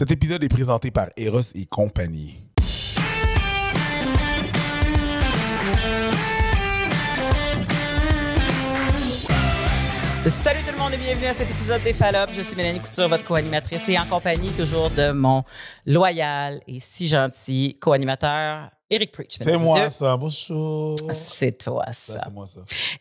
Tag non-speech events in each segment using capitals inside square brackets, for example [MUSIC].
Cet épisode est présenté par Eros et compagnie. Salut tout le monde et bienvenue à cet épisode des Fallops. Je suis Mélanie Couture, votre co-animatrice et en compagnie toujours de mon loyal et si gentil co-animateur Eric Preach. C'est moi ça, bonjour. C'est toi ben, ça.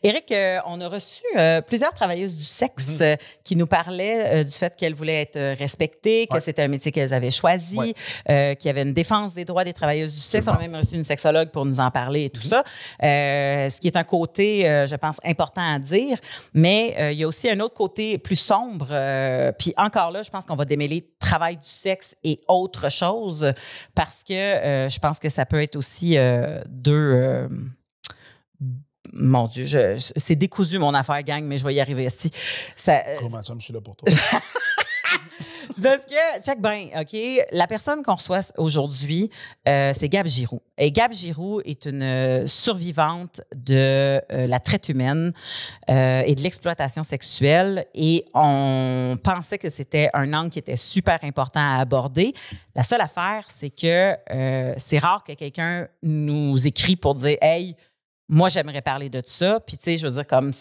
Eric, euh, on a reçu euh, plusieurs travailleuses du sexe mhm. euh, qui nous parlaient du fait qu'elles voulaient être respectées, que c'était un métier qu'elles avaient choisi, qu'il y avait une défense des droits des travailleuses du sexe. On a même reçu une sexologue pour nous en parler et tout mhm. ça, ce qui est un côté, je pense, important à dire. Mais il y a aussi un autre côté plus sombre. puis encore là, je pense qu'on va démêler travail du sexe et autre chose parce que je pense que ça peut être aussi euh, deux. Euh, mon Dieu, c'est décousu mon affaire, gang, mais je vais y arriver. Comment ça, euh, je suis là pour toi. [LAUGHS] Parce que, check bien, OK, la personne qu'on reçoit aujourd'hui, euh, c'est Gab Giroux. Et Gab Giroux est une euh, survivante de euh, la traite humaine et de l'exploitation sexuelle. Et on pensait que c'était un angle qui était super important à aborder. La seule affaire, c'est que c'est rare que quelqu'un nous écrit pour dire Hey, moi, j'aimerais parler de ça. Puis, tu sais, je veux dire, comme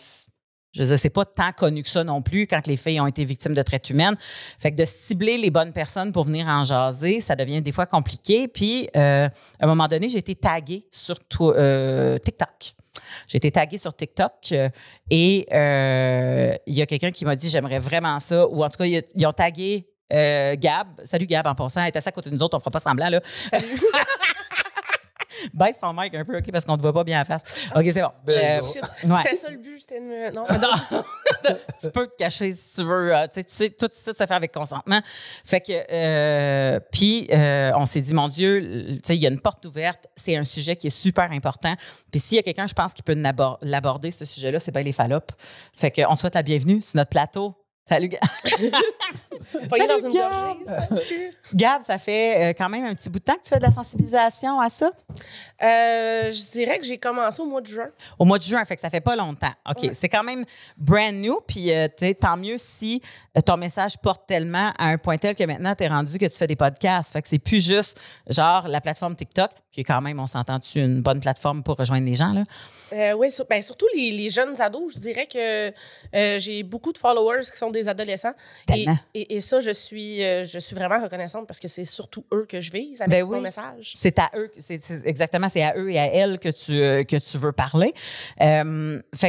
je veux dire, c'est pas tant connu que ça non plus quand les filles ont été victimes de traite humaine. Fait que de cibler les bonnes personnes pour venir en jaser, ça devient des fois compliqué. Puis, euh, à un moment donné, j'ai été taguée sur euh, TikTok. J'ai été taguée sur TikTok euh, et il y a quelqu'un qui m'a dit j'aimerais vraiment ça. Ou en tout cas, ils ont tagué Gab. Salut Gab en pensant elle est assise à côté de nous autres, on fera pas semblant là. [LAUGHS] [LAUGHS] Baisse ton mic un peu, OK, parce qu'on te voit pas bien à la face. OK, c'est bon. Euh, [LAUGHS] c'était ça le but, c'était Non, non. [LAUGHS] tu peux te cacher si tu veux. Euh, tu, sais, tu sais, tout ça, ça fait avec consentement. Fait que, euh, puis, on s'est dit, mon Dieu, tu sais, il y a une porte ouverte. C'est un sujet qui est super important. Puis, s'il y a quelqu'un, je pense, qui peut l'aborder, ce sujet-là, c'est bien les fallopes. Fait que, on te souhaite la bienvenue sur notre plateau. Salut [LAUGHS] Gab. Gab. ça fait euh, quand même un petit bout de temps que tu fais de la sensibilisation à ça? Euh, je dirais que j'ai commencé au mois de juin. Au mois de juin, fait que ça fait pas longtemps. OK. C'est quand même brand new, puis euh, tant mieux si euh, ton message porte tellement à un point tel que maintenant, tu es rendu que tu fais des podcasts. Fait que c'est plus juste, genre, la plateforme TikTok, qui est quand même, on s'entend dessus, une bonne plateforme pour rejoindre les gens, là? Euh, oui, ben, surtout les, les, jeunes ados. Je dirais que euh, j'ai beaucoup de followers qui sont des adolescents. Et, et, ça, je suis, euh, je suis vraiment reconnaissante parce que c'est surtout eux que je vise avec ben oui. mon message. C'est à eux, c'est, exactement, c'est à eux et à elles que tu, que tu veux parler. fait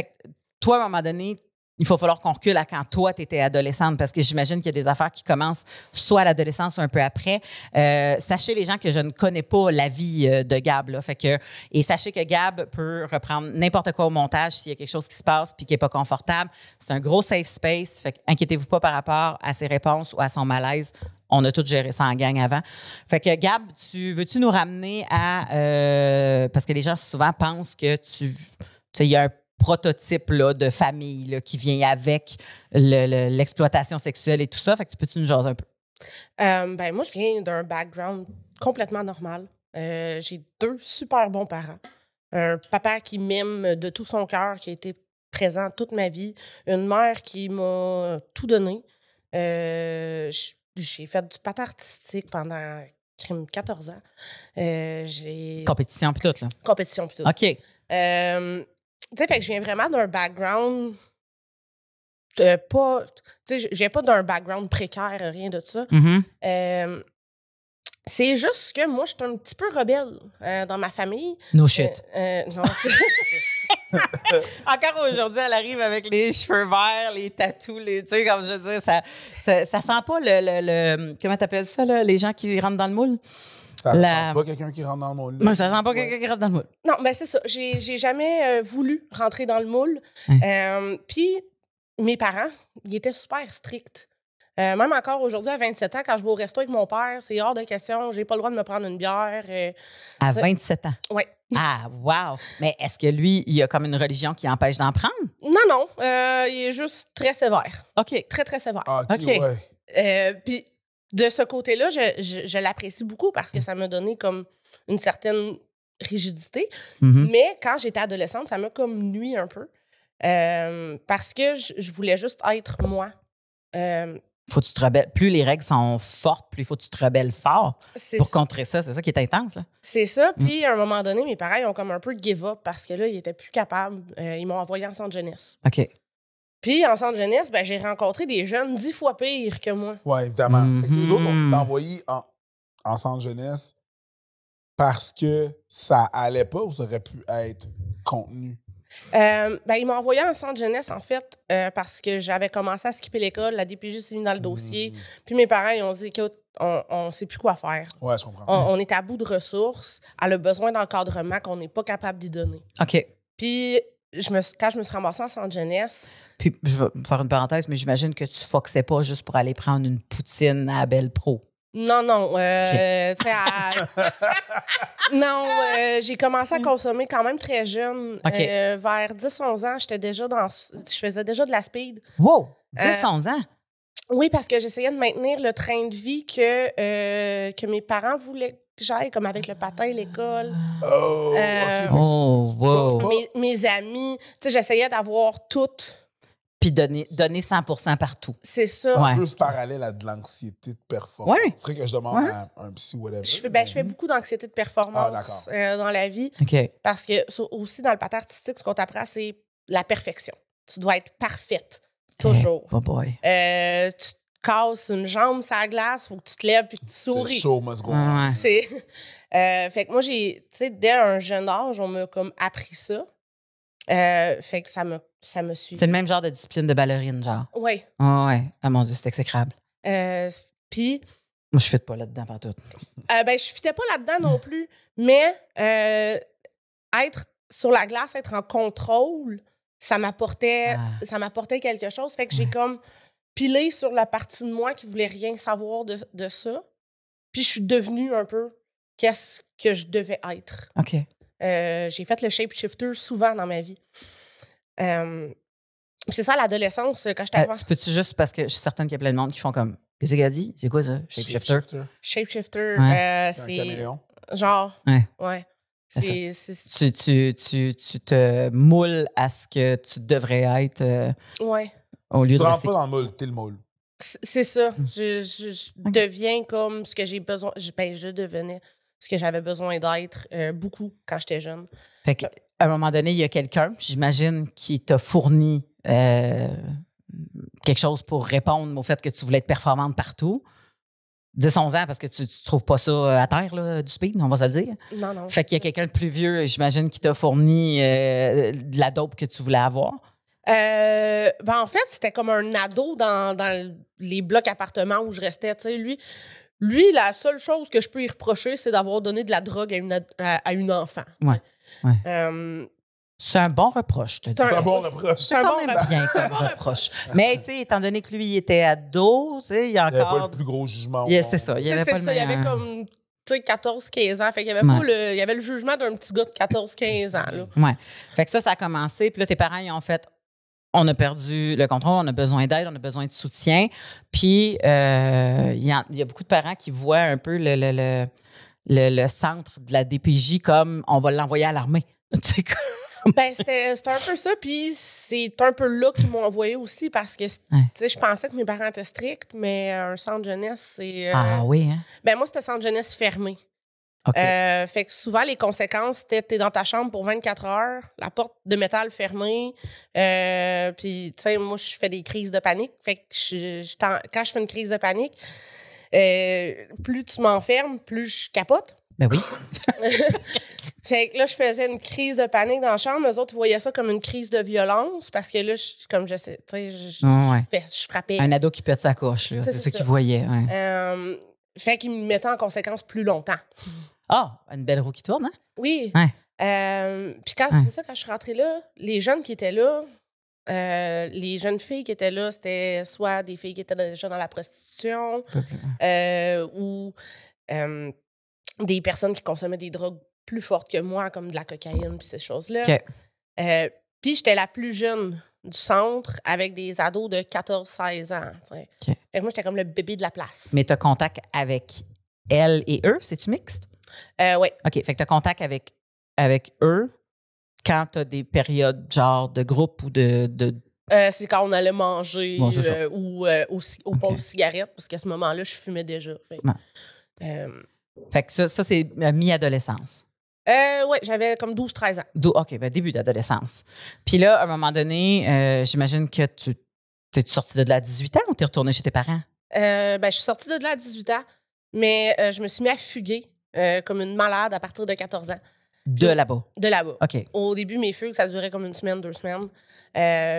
que toi, à un moment donné, il faut falloir qu'on recule à quand toi, tu étais adolescente, parce que j'imagine qu'il y a des affaires qui commencent soit à l'adolescence, un peu après. Euh, sachez, les gens, que je ne connais pas la vie euh, de Gab. Là, fait que, et sachez que Gab peut reprendre n'importe quoi au montage s'il y a quelque chose qui se passe puis qui n'est pas confortable. C'est un gros safe space. Fait inquiétez-vous pas par rapport à ses réponses ou à son malaise. On a tout géré ça en gang avant. Fait que Gab, tu veux-tu nous ramener à euh, parce que les gens souvent pensent que tu y a un prototype de famille qui vient avec l'exploitation sexuelle et tout ça. Fait que tu peux-tu nous jaser un peu? Euh, ben, moi, je viens d'un background complètement normal. Euh, j'ai deux super bons parents. Un papa qui m'aime de tout son cœur, qui a été présent toute ma vie. Une mère qui m'a tout donné. Euh, j'ai fait du patin artistique pendant 14 ans. J'ai... Compétition plutôt. là. Compétition plutôt. OK tu sais, fait que je viens vraiment d'un background de pas. Tu sais, pas d'un background précaire, rien de ça. Mm-hmm. c'est juste que moi, je suis un petit peu rebelle euh, dans ma famille. No euh, shit. Euh, non, [LAUGHS] [LAUGHS] Encore aujourd'hui, elle arrive avec les cheveux verts, les tatous, les, tu sais, comme je dis, ça, ça, sent pas le, le, le comment t'appelles ça, là, les gens qui rentrent dans le moule? Ça ne pas quelqu'un qui rentre dans le moule. Moi, ça sent pas quelqu'un qui rentre dans le moule. Non, mais ben, c'est ça. J'ai, j'ai jamais euh, voulu rentrer dans le moule. Euh, puis, mes parents, ils étaient super stricts. Euh, même encore aujourd'hui, à 27 ans, quand je vais au resto avec mon père, c'est hors de question. J'ai pas le droit de me prendre une bière. à 27 ans? Oui. Ah, wow! Mais est-ce que lui, il y a comme une religion qui empêche d'en prendre? Non, non. il est juste très sévère. OK. Très, très sévère. Ah, OK. Puis de ce côté-là, je, l'apprécie beaucoup parce que mm. ça m'a donné comme une certaine rigidité. Mm -hmm. Mais quand j'étais adolescente, ça m'a comme nuit un peu euh, parce que je, voulais juste être moi. Euh, faut tu te rebelles. Plus les règles sont fortes, plus il faut que tu te rebelles fort pour contrer ça. C'est ça qui est intense. Hein. C'est ça. Mm. Puis à un moment donné, mes parents ont comme un peu give up parce que là, ils étaient plus capables. Euh, ils m'ont envoyé en centre jeunesse. OK. Puis en centre jeunesse, ben, j'ai rencontré des jeunes dix fois pires que moi. Oui, évidemment. Mm nous autres, on t'a mhm. envoyé en, centre jeunesse parce que ça allait pas ou ça aurait pu être contenu? Euh, ben, ils m'ont envoyé en centre jeunesse, en fait, euh, parce que j'avais commencé à skipper l'école. La DPJ s'est mise dans le dossier. Mhm. Puis mes parents, ils ont dit écoute, on ne sait plus quoi faire. Ouais, je comprends. On, on, est à bout de ressources. Elle a besoin d'encadrement qu'on n'est pas capable d'y donner. OK. Puis quand je me suis remboursée en centre jeunesse. Puis, je vais faire une parenthèse, mais j'imagine que tu foxais pas juste pour aller prendre une poutine à Belle Pro. Non, non. Euh, [LAUGHS] non, euh, j'ai commencé à consommer quand même très jeune. Euh, vers 10-11 ans, j'étais déjà dans. Je faisais déjà de la speed. Wow! 10-11 ans? Oui, parce que j'essayais de maintenir le train de vie que, que mes parents voulaient j'aille comme avec le patin, l'école. Oh, euh, oh mes, amis. Tu sais, j'essayais d'avoir tout. Puis donner, donner 100 partout. C'est ça. En plus, parallèle à de l'anxiété de performance. Oui. Faudrait que je demande un psy ou whatever. Je fais, ben, je fais mhm. beaucoup d'anxiété de performance ah, euh, dans la vie. Parce que aussi, dans le patin artistique, ce qu'on t'apprend, c'est la perfection. Tu dois être parfaite toujours. oh euh, tu casse une jambe sur la glace, faut que tu te lèves puis tu souris. C'est [LAUGHS] euh, fait que moi j'ai tu sais dès un jeune âge, on m'a comme appris ça. Euh, fait que ça me ça me suit. C'est le même genre de discipline de ballerine genre. Oui. ah ouais. Ah mon dieu, c'est exécrable. Euh, puis moi, je ne pas là-dedans, avant tout. ben, je ne pas là-dedans non [LAUGHS] plus, mais être sur la glace, être en contrôle, ça m'apportait ah. ça quelque chose. Fait que j'ai comme Pilé sur la partie de moi qui voulait rien savoir de, de ça. Puis je suis devenue un peu qu'est-ce que je devais être. OK. Euh, j'ai fait le shape-shifter souvent dans ma vie. c'est ça l'adolescence euh, quand je euh, peux-tu juste parce que je suis certaine qu'il y a plein de monde qui font comme Qu'est-ce dit? C'est quoi ça? Shape shifter. Euh, c'est. Genre. Ouais. ouais. Tu, tu, tu, tu, te moules à ce que tu devrais être. Ouais lieu tu de rentres pas dans le moule, t'es le moule. C'est ça. Mmh. Je, deviens comme ce que j'ai besoin. Je, ben, je devenais ce que j'avais besoin d'être euh, beaucoup quand j'étais jeune. Fait qu'à euh un moment donné, il y a quelqu'un, j'imagine, qui t'a fourni euh, quelque chose pour répondre au fait que tu voulais être performante partout. 10, 11 ans, parce que tu ne trouves pas ça à terre, du speed, on va se le dire. Non, non. Fait qu'il y a quelqu'un de plus vieux, j'imagine, qui t'a fourni de la dope que tu voulais avoir. Euh, ben en fait, c'était comme un ado dans, dans les blocs appartements où je restais. Tu lui, lui, la seule chose que je peux y reprocher, c'est d'avoir donné de la drogue à une, à, une enfant. Ouais. Euh, c'est un bon reproche, tu dis. C'est un bon reproche. C'est quand même bien [LAUGHS] comme reproche. Mais, tu sais, étant donné que lui, il était ado, tu sais, il y a encore... n'y avait pas le plus gros jugement. c'est ça. Il y avait comme, tu sais, 14-15 ans. Fait qu'il y avait le... Il y avait le jugement d'un petit gars de 14-15 ans, là. Ouais. Fait que ça, ça a commencé. Puis là, tes parents, ils ont fait on a perdu le contrôle, on a besoin d'aide, on a besoin de soutien. Puis, euh, il y, a beaucoup de parents qui voient un peu le, centre de la DPJ comme on va l'envoyer à l'armée. [LAUGHS] ben, c'était un peu ça. Puis, c'est un peu là qu'ils m'ont envoyé aussi parce que, je pensais que mes parents étaient stricts, mais euh, un centre jeunesse, c'est. Euh, ah oui, hein? Ben, moi, c'était centre jeunesse fermé. Euh, fait que souvent, les conséquences, c'était es dans ta chambre pour 24 heures, la porte de métal fermée. Euh, puis, tu sais, moi, je fais des crises de panique. Fait que je, quand je fais une crise de panique, euh, plus tu m'enfermes, plus je capote. Ben oui. [LAUGHS] fait que là, je faisais une crise de panique dans la chambre. Eux autres, voyaient ça comme une crise de violence parce que là, je, comme je sais, tu sais, je, je, frappais. Un ado qui pète sa couche, là. C'est ce qu'ils voyaient. Ouais. Fait qu'il me mettait en conséquence plus longtemps. Ah, une belle roue qui tourne, hein? Oui. Euh, puis quand c'est ça, quand je suis rentrée là, les jeunes qui étaient là, euh, les jeunes filles qui étaient là, c'était soit des filles qui étaient déjà dans la prostitution euh, ou des personnes qui consommaient des drogues plus fortes que moi, comme de la cocaïne puis ces choses-là. puis j'étais la plus jeune du centre avec des ados de 14-16 ans. Moi, j'étais comme le bébé de la place. Mais tu as contact avec elle et eux? C'est-tu mixte? Euh, oui. OK. Fait que tu as contact avec, avec eux quand tu as des périodes genre de groupe ou de. de... Euh, c'est quand on allait manger euh, ou aussi au okay. cigarette, parce qu'à ce moment-là, je fumais déjà. que ça, ça c'est mi-adolescence. Euh, oui, j'avais comme 12-13 ans. OK, ben début d'adolescence. Puis là, à un moment donné, euh, j'imagine que tu t'es sortie de là à 18 ans ou es retournée chez tes parents? Euh, ben, je suis sortie de là à 18 ans, mais euh, je me suis mis à fuguer comme une malade à partir de 14 ans, De là-bas. de là-bas. OK. Au début, mes fugues, ça durait comme une semaine, deux semaines.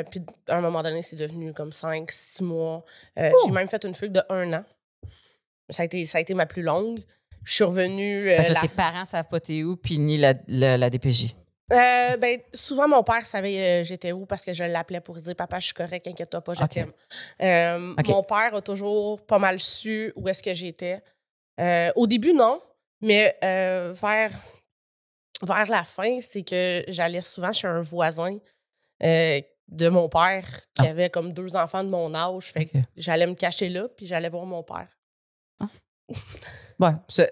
puis à un moment donné, c'est devenu comme cinq, six mois. J'ai même fait une fugue de un an. Ça a été, ça a été ma plus longue je suis revenue. Euh, tes parents savent pas t'es où, puis ni la, DPJ. Euh, ben, souvent, mon père savait euh, j'étais où parce que je l'appelais pour dire Papa, je suis correct, inquiète-toi pas, je t'aime. Mon père a toujours pas mal su où est-ce que j'étais. au début, non, mais vers, vers la fin, c'est que j'allais souvent chez un voisin de mon père qui ah. avait comme deux enfants de mon âge. Fait que j'allais me cacher là, puis j'allais voir mon père. Ah. [LAUGHS]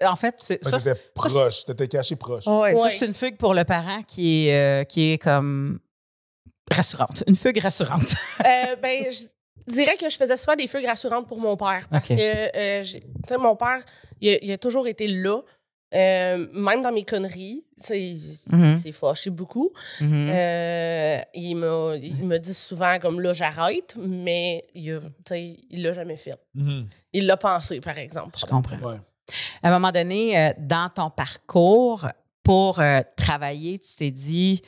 en fait, c'est ça. Étais proche, étais caché proche. Ouais, c'est une fugue pour le parent qui est, euh, qui est comme rassurante. Une fugue rassurante. [LAUGHS] Euh, ben, je dirais que je faisais souvent des fugues rassurantes pour mon père parce que, euh, tu sais, mon père, il a, toujours été là. même dans mes conneries, c'est mm-hmm. mm fâché beaucoup. Mm-hmm. il, me, il me dit souvent comme là j'arrête, mais il, il l'a jamais fait. Mm-hmm. Il l'a pensé par exemple. Je comprends. À un moment donné, euh, dans ton parcours, pour euh, travailler, tu t'es dit,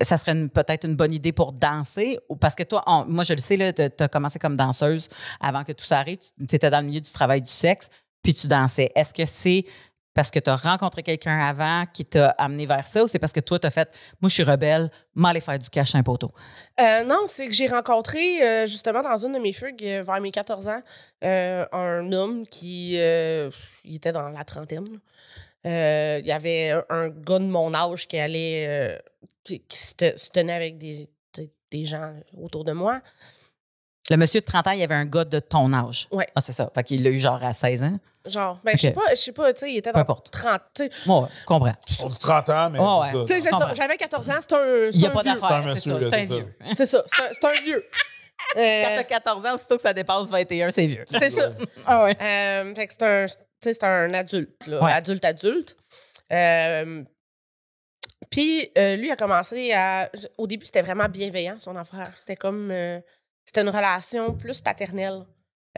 ça serait peut-être une bonne idée pour danser ou parce que toi, moi je le sais, tu as commencé comme danseuse avant que tout ça arrive, tu étais dans le milieu du travail du sexe, puis tu dansais. Est-ce que c'est parce que tu as rencontré quelqu'un avant qui t'a amené vers ça ou c'est parce que toi, tu as fait Moi, je suis rebelle, m'aller faire du cash un poteau? Euh, non, c'est que j'ai rencontré euh, justement dans une de mes fugues euh, vers mes 14 ans un homme qui était dans la trentaine. Il y avait un gars de mon âge qui allait, qui, se, tenait avec des, des gens autour de moi. Le monsieur de 30 ans, il y avait un gars de ton âge. Oui. Ah, c'est ça. Fait qu'il l'a eu genre à 16 ans. Genre, ben, je sais pas, sais pas, tu sais, il était dans 30, tu Moi, comprends. Tu 30 ans, mais. Oh, Tu sais, c'est ça. J'avais 14 ans, c'est un. Il n'y a pas d'affaire. C'est un monsieur, c'est ça. C'est un vieux. [LAUGHS] Quand euh, t'as 14 ans, aussitôt que ça dépasse 21, c'est vieux. C'est ça. [LAUGHS] ah ouais. Euh, fait que c'est un, tu sais, c'est un adulte, là. Adulte, adulte. Euh, puis, euh, lui a commencé à. Au début, c'était vraiment bienveillant, son affaire. C'était comme. C'était une relation plus paternelle.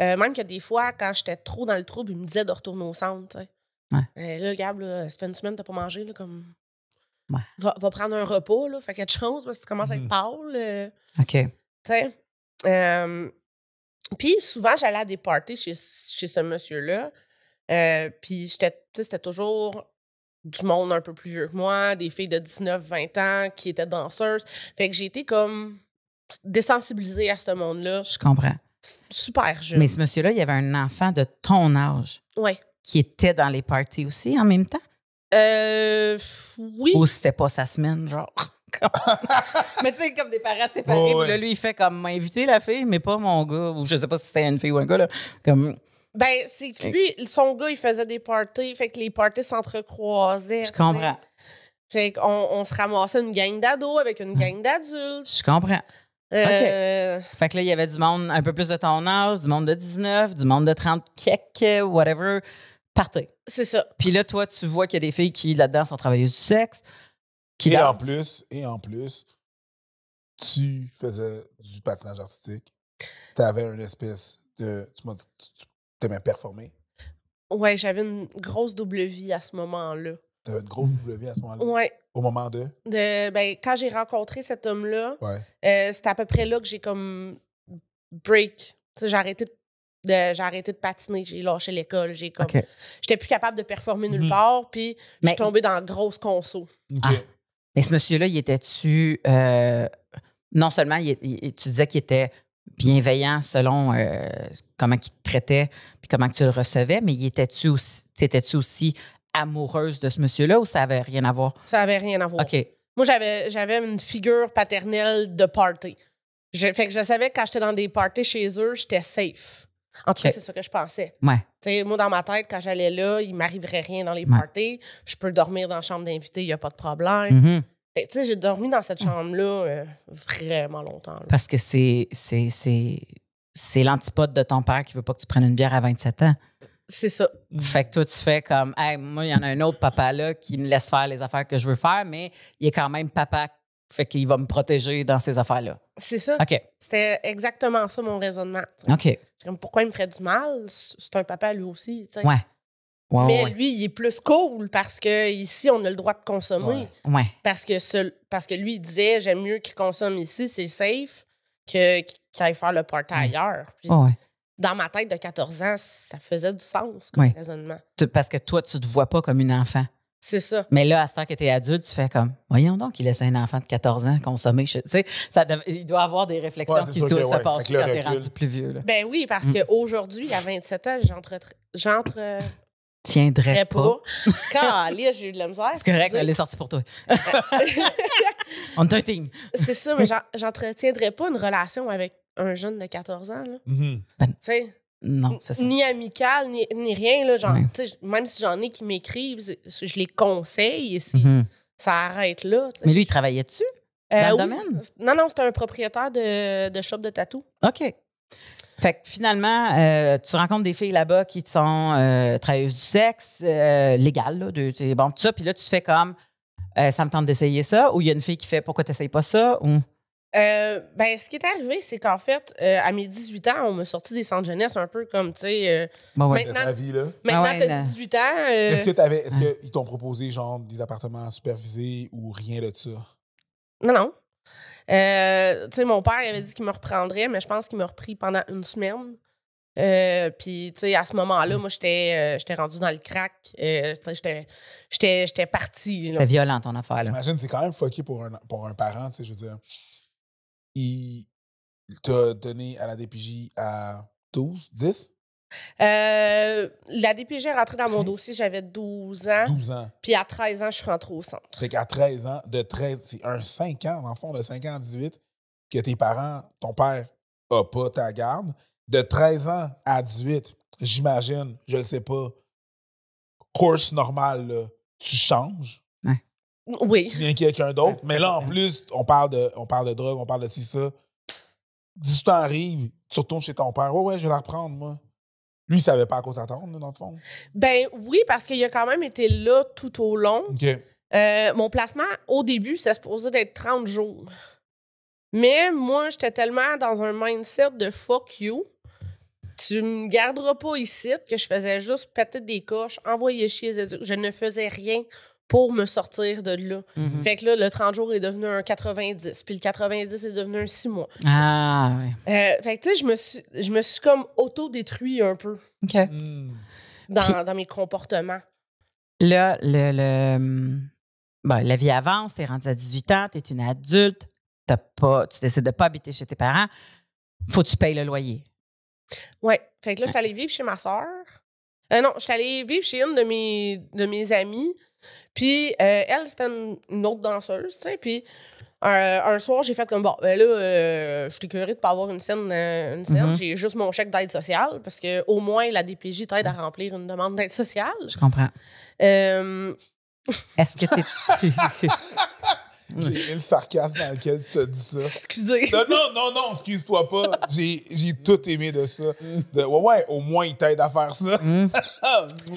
Euh, même que des fois, quand j'étais trop dans le trouble, il me disait de retourner au centre. Euh, là, Gab, là, ça fait une semaine que t'as pas mangé, là, comme. Va, prendre un repos. là, fait quelque chose, parce que tu commences à être mmh. pâle. Euh, OK. Puis souvent, j'allais à des parties chez, chez ce monsieur-là. Puis c'était toujours du monde un peu plus vieux que moi, des filles de 19-20 ans qui étaient danseuses. Fait que j'étais comme désensibilisé à ce monde-là. Je comprends. Super jeune. Mais ce monsieur-là, il y avait un enfant de ton âge. Oui. Qui était dans les parties aussi en même temps? Euh, oui. Ou c'était pas sa semaine, genre. [LAUGHS] [LAUGHS] mais tu sais, comme des parents séparés, là, lui, il fait comme M'inviter la fille, mais pas mon gars. Ou je sais pas si c'était une fille ou un gars, là. Comme. Ben, c'est que lui, son gars, il faisait des parties, fait que les parties s'entrecroisaient. Je comprends. Fait qu'on on se ramassait une gang d'ados avec une hein. gang d'adultes. Je comprends. Euh, fait que là, il y avait du monde un peu plus de ton âge, du monde de 19, du monde de 30 quelque whatever. Partez. C'est ça. Puis là, toi, tu vois qu'il y a des filles qui, là-dedans, sont travailleuses du sexe. Qui et en plus, et en plus, tu faisais du patinage artistique. Tu avais une espèce de. Tu m'as dit tu, performer. Ouais, j'avais une grosse double vie à ce moment-là. T'avais une grosse double vie à ce moment-là? Ouais. Au moment de? de ben, quand j'ai rencontré cet homme-là, c'était euh, c'est à peu près là que j'ai comme break. J'ai arrêté de, j'ai arrêté de patiner, j'ai lâché l'école, j'ai comme. J'étais plus capable de performer nulle mm-hmm. part, puis je suis tombée dans grosse conso. et ah. Mais ce monsieur-là, il était-tu. Euh, non seulement, tu disais qu'il était bienveillant selon euh, comment il te traitait puis comment tu le recevais, mais il était tu aussi, étais -tu aussi amoureuse de ce monsieur-là ou ça avait rien à voir? Ça avait rien à voir. OK. Moi, j'avais, j'avais une figure paternelle de party. Je, fait que je savais que quand j'étais dans des parties chez eux, j'étais safe. En tout cas, c'est ce que je pensais. Ouais. moi, dans ma tête, quand j'allais là, il m'arriverait rien dans les parties. Je peux dormir dans la chambre d'invité, il n'y a pas de problème. Mm-hmm. j'ai dormi dans cette mm. chambre-là euh, vraiment longtemps. Parce que c'est, c'est, c'est, c'est l'antipode de ton père qui veut pas que tu prennes une bière à 27 ans. C'est ça. Fait que toi, tu fais comme, hey, moi, il y en a un autre papa là qui me laisse faire les affaires que je veux faire, mais il est quand même papa, fait qu'il va me protéger dans ces affaires-là. C'est ça. OK. C'était exactement ça mon raisonnement. OK. pourquoi il me ferait du mal? C'est un papa lui aussi. tu Ouais. Ouais, Mais lui, il est plus cool parce que ici, on a le droit de consommer. Ouais. Parce, que parce que lui, il disait j'aime mieux qu'il consomme ici, c'est safe, que qu'il aille faire le party ailleurs. Ouais dans ma tête de 14 ans, ça faisait du sens raisonnement. Parce que toi, tu te vois pas comme une enfant. C'est ça. Mais là, à ce temps que tu es adulte, tu fais comme, voyons donc, il laisse un enfant de 14 ans consommer. Tu sais, il doit avoir des réflexions qui doivent se passer quand rendu plus vieux. Ben oui, parce mm. que qu'aujourd'hui, à 27 ans, j'entre... j'entre euh, Tiendrais pas. pas. j'ai eu de la misère. C'est correct, elle est sortie pour toi. [LAUGHS] On te C'est ça, mais j'entretiendrai pas une relation avec un jeune de 14 ans. Là. Mm-hmm. Ben, non, c'est Ni amical, ni, rien. Là, genre, Même si j'en ai qui m'écrivent, je les conseille et mm-hmm. ça arrête là. Mais lui, il travaillait dessus? Euh, dans le domaine? Non, non, c'était un propriétaire de, de shop de tatou. OK. Fait que finalement, euh, tu rencontres des filles là-bas qui sont euh, travailleuses du sexe, légales, là, bon, tout ça. Puis là, tu fais comme, ça me tente d'essayer ça. Ou il y a une fille qui fait, pourquoi tu pas ça? Ou... Euh, ben, ce qui est arrivé, c'est qu'en fait, euh, à mes 18 ans, on m'a sorti des centres jeunesse un peu comme, tu sais. Euh, maintenant, ta vie, là. maintenant ah t'as 18 ans. Euh, est-ce que t'avais, est-ce qu'ils t'ont proposé, genre, des appartements supervisés ou rien de ça? Non, non. tu sais, mon père, il avait dit qu'il me reprendrait, mais je pense qu'il m'a repris pendant une semaine. puis, tu sais, à ce moment-là, mm. moi, j'étais j'étais rendu dans le crack. sais, j'étais partie. C'était violent, ton affaire. là. J'imagine, c'est quand même fucké pour un, pour un parent, tu sais, je veux dire il t'a donné à la DPJ à 12, 10? Euh, la DPJ est rentrée dans mon dossier, j'avais 12 ans. 12 ans. Puis à 13 ans, je suis rentré au centre. Fait qu'à 13 ans, de 13, c'est un 5 ans, en fond, de 5 ans à 18, que tes parents, ton père, a pas ta garde. De 13 ans à 18, j'imagine, je ne sais pas, course normale, tu changes. Oui. Bien quelqu'un d'autre. Mais là, en plus, on parle de, on parle de drogue, on parle de ci, ça. Dis, tu arrives, tu retournes chez ton père. Ouais, ouais, je vais la reprendre, moi. Lui, il savait pas à quoi s'attendre, dans le fond. Ben oui, parce qu'il a quand même été là tout au long. Euh, mon placement, au début, ça se posait d'être 30 jours. Mais moi, j'étais tellement dans un mindset de fuck you, tu me garderas pas ici, que je faisais juste péter des coches, envoyer chier. Je ne faisais rien pour me sortir de là. Mhm. Fait que là, le 30 jours est devenu un 90, puis le 90 est devenu un 6 mois. Ah, oui. Euh, fait que, tu sais, je me suis, je me suis comme auto-détruit un peu. OK. Dans, mes comportements. Là, le, le hum, bon, la vie avance, t'es rendu à 18 ans, t'es une adulte, as pas, tu décides de pas habiter chez tes parents, faut que tu payes le loyer. Oui. Fait que là, je suis allée vivre chez ma soeur. Euh, non, je suis allée vivre chez une de mes, de mes amies puis euh, elle, c'était une, autre danseuse, tu sais. Puis euh, un, soir, j'ai fait comme bon, ben là, euh, je suis curieux de pas avoir une scène. une scène. Mm-hmm. J'ai juste mon chèque d'aide sociale parce que au moins la DPJ t'aide à remplir une demande d'aide sociale. Je comprends. Est-ce que t'es. [LAUGHS] [LAUGHS] J'ai le sarcasme dans lequel tu as dit ça. Excusez. Non, non, non, non, excuse-toi pas. J'ai, tout aimé de ça. ouais, ouais, au moins, il t'aide à faire ça. Mm.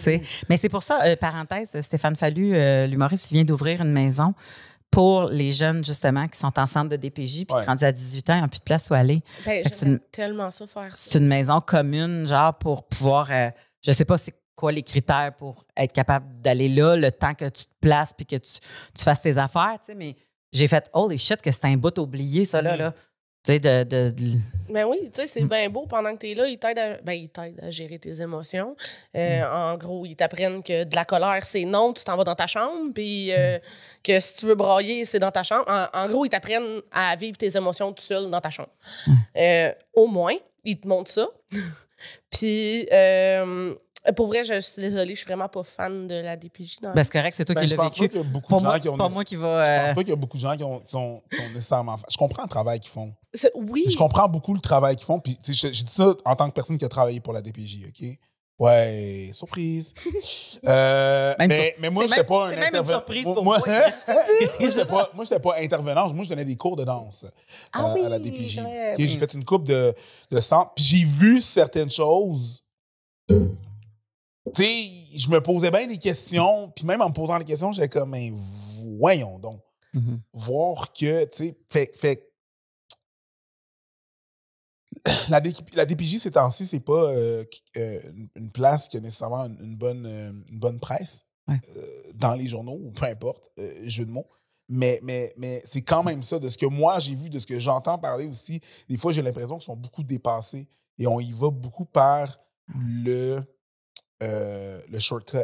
[LAUGHS] mais c'est pour ça, euh, parenthèse, Stéphane Fallu, euh, l'humoriste, il vient d'ouvrir une maison pour les jeunes, justement, qui sont ensemble de DPJ, puis ouais. qui rendus à 18 ans, ils n'ont plus de place où aller. Ben, c'est une, tellement ça C'est une maison commune, genre, pour pouvoir... Euh, je sais pas si quoi les critères pour être capable d'aller là, le temps que tu te places puis que tu, fasses tes affaires, tu sais, mais j'ai fait holy shit que c'était un bout oublié, ça là, mm. de, ben oui, tu sais, c'est mm. bien beau pendant que tu es là, ben, ils t'aident à, gérer tes émotions. Euh, mm. En gros, ils t'apprennent que de la colère, c'est non, tu t'en vas dans ta chambre, puis euh, que si tu veux brailler, c'est dans ta chambre. En, gros, ils t'apprennent à vivre tes émotions tout seul dans ta chambre. Euh, au moins, ils te montrent ça. [LAUGHS] Puis, euh, pour vrai, je suis désolée, je suis vraiment pas fan de la DPJ. Dans que ben, c'est correct, c'est toi ben, qui l'as vécu. Pas, pas moi qui va. Je pense euh, pas qu'il y a beaucoup de gens qui, sont, qui nécessairement. Je comprends le travail qu'ils font. Oui. Je comprends beaucoup le travail qu'ils font. Puis, je, je, dis ça en tant que personne qui a travaillé pour la DPJ, OK? Ouais, surprise. [LAUGHS] Euh, mais, mais, moi, je n'étais pas un intervenant. C'est même une surprise pour moi. moi, je n'étais [LAUGHS] pas, intervenant. Moi, je donnais des cours de danse ah euh, à la DPJ. J'ai mm. fait une coupe de, de sang. Puis j'ai vu certaines choses. Tu sais, je me posais bien des questions. Puis même en me posant des questions, j'étais comme, mais voyons donc. Mm-hmm. Voir que, tu sais, fait, fait [COUGHS] la, la DPJ, ces temps-ci, c'est pas euh, euh, une place qui a nécessairement une, bonne, euh, une bonne presse dans les journaux, ou peu importe, je jeu de mots. Mais, mais, mais c'est quand même ça, de ce que moi j'ai vu, de ce que j'entends parler aussi. Des fois, j'ai l'impression qu'ils sont beaucoup dépassés et on y va beaucoup par ah. le, le shortcut.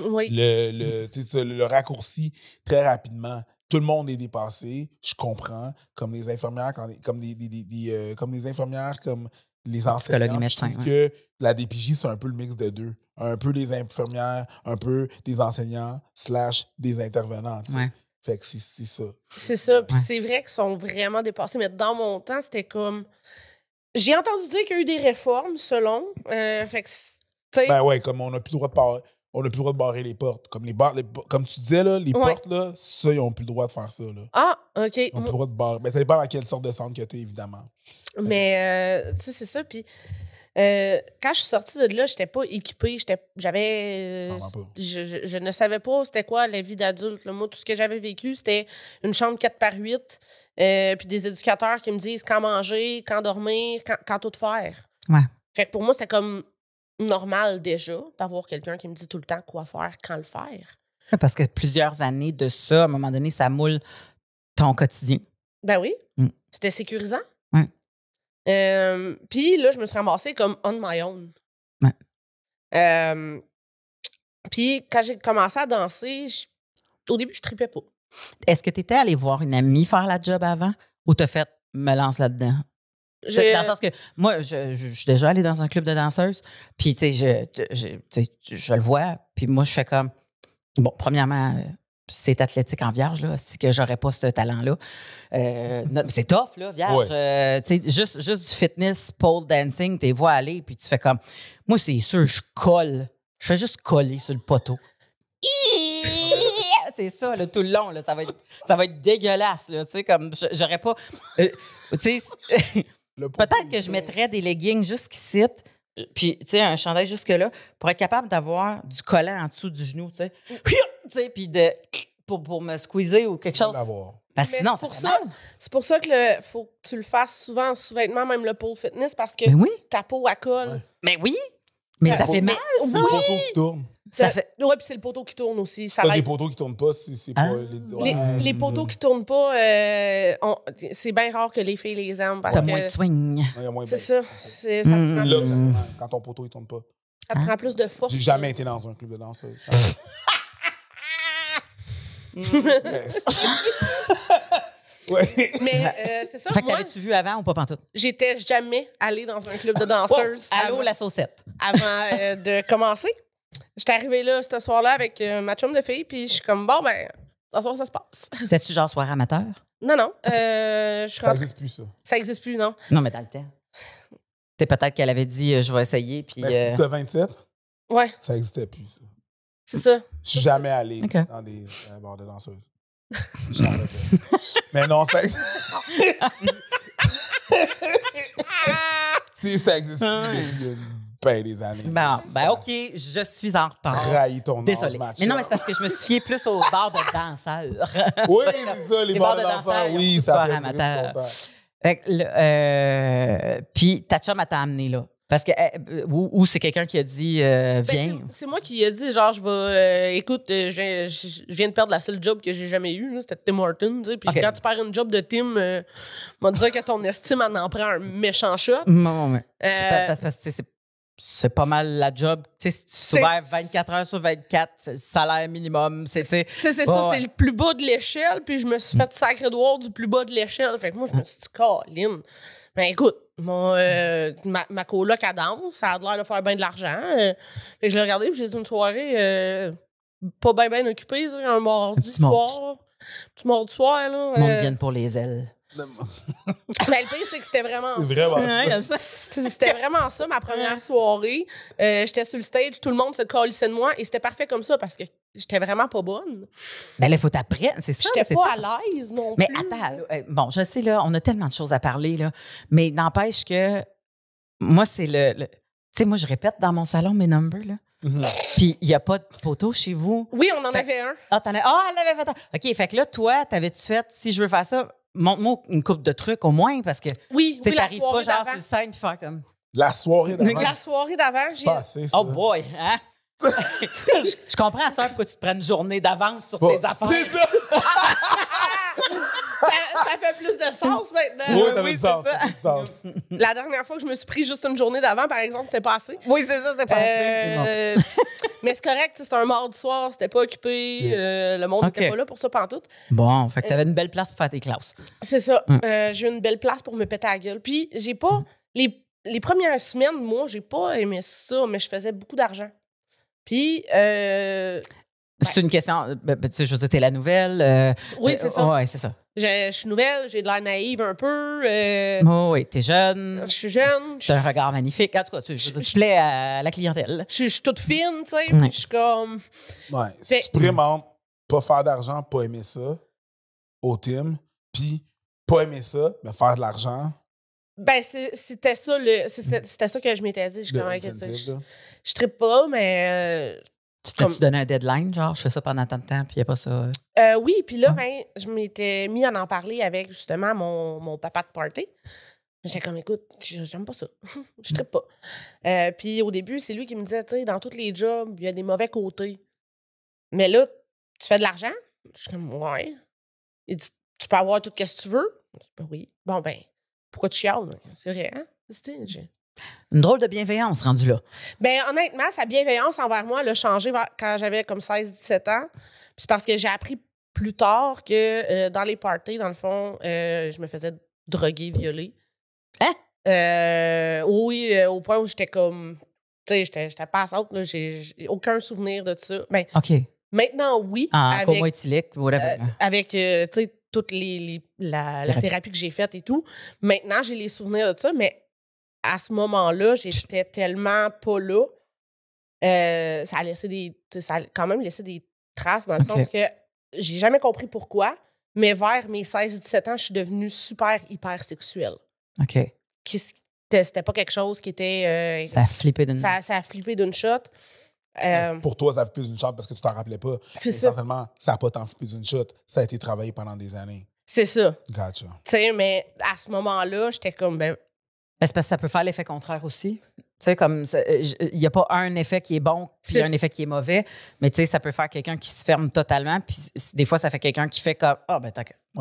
Oui. Le, le, le, raccourci très rapidement tout le monde est dépassé, je comprends, comme les infirmières, comme des, des, euh, comme les infirmières, comme les enseignants. que la DPJ, c'est un peu le mix de deux. Un peu des infirmières, un peu des enseignants, slash des intervenants. Fait que c'est ça. C'est ça. Puis c'est vrai qu'ils sont vraiment dépassés. Mais dans mon temps, c'était comme. J'ai entendu dire qu'il y a eu des réformes, selon. Euh, fait que. Ben ouais, comme on n'a plus le droit de parler on n'a plus le droit de barrer les portes. Comme, les, comme tu disais, là, les portes, là, ça, ils n'ont plus le droit de faire ça. Ah, OK. Ils n'ont plus le droit de barrer. Mais ça dépend à quelle sorte de centre que tu es, évidemment. Mais, euh, tu sais, c'est ça. Puis, euh, quand je suis sortie de là, je j'étais pas équipée. J'avais. Euh, je, ne savais pas c'était quoi la vie d'adulte. Moi, tout ce que j'avais vécu, c'était une chambre 4 par 8, puis des éducateurs qui me disent quand manger, quand dormir, quand, tout faire. Ouais. Fait pour moi, c'était comme normal déjà d'avoir quelqu'un qui me dit tout le temps quoi faire, quand le faire. Ah, parce que plusieurs années de ça, à un moment donné, ça moule ton quotidien. Ben oui. Mm. C'était sécurisant. puis là, je me suis ramassée comme on my own. puis quand j'ai commencé à danser, au début, je tripais pas. Est-ce que tu étais allée voir une amie faire la job avant ou t'as fait me lance là-dedans? Dans le sens que moi, je, suis déjà allée dans un club de danseuses, puis tu sais, je, le vois, puis moi, je fais comme. Bon, premièrement, c'est athlétique en vierge, là, c'est que j'aurais pas ce talent-là. Euh, c'est tough, là, vierge. Euh, tu sais, juste, juste du fitness, pole dancing, t'es vois aller, puis tu fais comme. Moi, c'est sûr, je colle. Je fais juste coller sur le poteau. [LAUGHS] c'est ça, là, tout le long, là, ça, va être, ça va être dégueulasse, tu sais, comme. J'aurais pas. Euh, tu sais. Peut-être que je mettrais des leggings jusqu'ici, puis, tu un chandail jusque-là, pour être capable d'avoir du collant en dessous du genou, tu puis de... Pour, me squeezer ou quelque chose. Ben, sinon, c'est pour ça, c'est pour ça que faut que tu le fasses souvent en sous-vêtements, même le pôle fitness, parce que ben ta peau, à colle. Mais ben oui! Mais ça fait mal, C'est le poteau qui tourne. Ça fait... puis c'est le poteau qui tourne aussi. Ça les poteaux qui tournent pas, c'est pas... Les, les poteaux qui tournent pas, c'est bien rare que les filles les aiment parce que... T'as moins de swing. C'est ça. Mm. C'est Quand ton poteau, il tourne pas. Ça prend hein? plus de force. J'ai jamais été dans un club de danse. [LAUGHS] [LAUGHS] [LAUGHS] Mais [LAUGHS] euh, c'est ça. que t'avais-tu vu avant ou pas pantoute? J'étais jamais allée dans un club de danseuses. allô, la saucette. Avant euh, de [LAUGHS] commencer. J'étais arrivée là, ce soir-là, avec euh, ma chum de fille, puis je suis comme, bon, ben, ce soir, ça se passe. [LAUGHS] C'est-tu genre soir amateur? Non, non. ça n'existe plus, ça. Ça n'existe plus, non. Non, mais dans le temps. T'es peut-être qu'elle avait dit, je vais essayer, puis. Ben, de 27? Ouais. Ça n'existait plus, ça. C'est ça. Je suis jamais allée dans des bars de danseuses. [LAUGHS] mais non, ça existe. [LAUGHS] si ça existe il ben des années. Bon, ben OK, je suis en retard. Trahi ton Désolé. mais non, mais c'est parce que je me suis fié plus aux bars de danseurs. [LAUGHS] oui, c'est ça, les, bars, de danseurs, oui, ça fait amateur. Puis, ta m'a t'a amené là. Parce que, eh, euh, ou, c'est quelqu'un qui a dit, euh, ben, viens. c'est moi qui ai dit, genre, je vais, euh, écoute, je viens, de perdre la seule job que j'ai jamais eue, c'était Tim Horton. Puis quand tu perds une job de Tim, on va dire que ton estime, en prend un méchant shot. Non, mais. parce que c'est pas mal la job. Tu sais, ouvert 24 heures sur 24, salaire minimum. C'est c'est c'est ça, c'est le plus bas de l'échelle. Puis je me suis mm. fait sacré droit du plus bas de l'échelle. Fait que moi, je me suis dit, Colin, ben écoute, euh, ma, ma coloc, danse, ça a l'air de faire bien de l'argent. Euh, je l'ai regardé, j'ai eu une soirée euh, pas bien bien occupée, un mardi soir. Petit mardi soir, là. Le monde vienne pour les ailes. Mais ben, le pire, c'est que c'était vraiment ça. Vraiment ça. C'était vraiment ça, ma première soirée. J'étais sur le stage, tout le monde se collissait de moi et c'était parfait comme ça parce que j'étais vraiment pas bonne. Ben là, il faut t'apprendre, c'est ça. J'étais pas à l'aise non mais plus. Mais attends, euh, bon, je sais, là, on a tellement de choses à parler, là, mais n'empêche que moi, c'est le. tu sais, moi, je répète dans mon salon mes numbers, là. Mm-hmm. Puis, il n'y a pas de poteau chez vous. Oui, on en avait un. Ah, t'en as. Ah, elle avait fait un. OK, fait que là, toi, t'avais-tu fait, si je veux faire ça, montre-moi une coupe de trucs au moins, parce que. Oui, oui. T'arrives pas genre sur le scène faire comme. La soirée [LAUGHS] d'avant. La soirée d'avant, Oh boy, hein? je, comprends à ça pourquoi tu te prends une journée d'avance sur tes affaires. [LAUGHS] Ça. fait plus de sens maintenant. Oui, c'est ça. La dernière fois que je me suis pris juste une journée d'avant, par exemple, c'était passé. Oui, c'est ça, c'est passé. Euh, mais c'est correct, c'était un mardi soir, c'était pas occupé, euh, le monde n'était pas là pour ça pantoute. Bon, fait que t'avais euh, une belle place pour faire tes classes. C'est ça. Mm. j'ai eu une belle place pour me péter la gueule. Puis j'ai pas. Mm. les premières semaines, moi, j'ai pas aimé ça, mais je faisais beaucoup d'argent. Puis. Euh, c'est une question. Euh, ben, ben, tu sais, je veux dire, t'es la nouvelle. Euh, oui, c'est ça. Je, suis nouvelle, j'ai de l'air naïve un peu. oui, t'es jeune. Je suis jeune. T'as un regard magnifique. En tout cas, tu, dire, tu plais à la clientèle. Je, suis toute fine, tu sais. Je suis comme. Ouais. pas faire d'argent, pas aimer ça, au team, puis pas aimer ça, mais ben, faire de l'argent. Ben, c'était ça, le, c'était, ça que je m'étais dit. Je, comme, je tripe pas, mais. Euh, tu te un deadline, genre, je fais ça pendant tant de temps, puis il n'y a pas ça? Euh? Euh, oui, puis là, ah. ben, je m'étais mis à en parler avec justement mon, mon papa de party. J'étais comme, écoute, j'aime pas ça. [LAUGHS] je mm. tripe pas. puis au début, c'est lui qui me disait, tu sais, dans tous les jobs, il y a des mauvais côtés. Mais là, tu fais de l'argent? Je suis comme, ouais. Il dit, tu peux avoir tout ce que tu veux? Ben oui. Bon, ben, pourquoi tu chiales? C'est vrai, hein? une drôle de bienveillance rendue là. Ben honnêtement, sa bienveillance envers moi, elle a changé quand j'avais comme 16-17 ans. C'est parce que j'ai appris plus tard que euh, dans les parties, dans le fond, euh, je me faisais droguer, violer. Hein? Euh, oui, au point où j'étais comme. Tu sais, j'étais à là. J'ai aucun souvenir de ça. mais ben, OK. Maintenant, oui. En avec, coma éthylique, whatever. avec, tu sais, toute les, la, la, thérapie que j'ai faite et tout. Maintenant, j'ai les souvenirs de ça, mais à ce moment-là, j'étais tellement pas là. Euh, ça a laissé des. Ça quand même laissé des traces dans le sens que j'ai jamais compris pourquoi, mais vers mes 16-17 ans, je suis devenue super hyper sexuelle. OK. C'était pas quelque chose qui était. Euh, ça a flippé d'une ça, ça a flippé d'une shot. Euh, pour toi, ça a flippé d'une shot parce que tu t'en rappelais pas. C'est ça. Essentiellement, ça a pas tant flippé d'une shot. Ça a été travaillé pendant des années. C'est ça. Gotcha. Tu sais, mais à ce moment-là, j'étais comme, ben, ben, c'est parce que ça peut faire l'effet contraire aussi. Tu comme euh, il n'y a pas un effet qui est bon puis un effet qui est mauvais, mais tu ça peut faire quelqu'un qui se ferme totalement, puis des fois, ça fait quelqu'un qui fait comme Ah, oh, ben,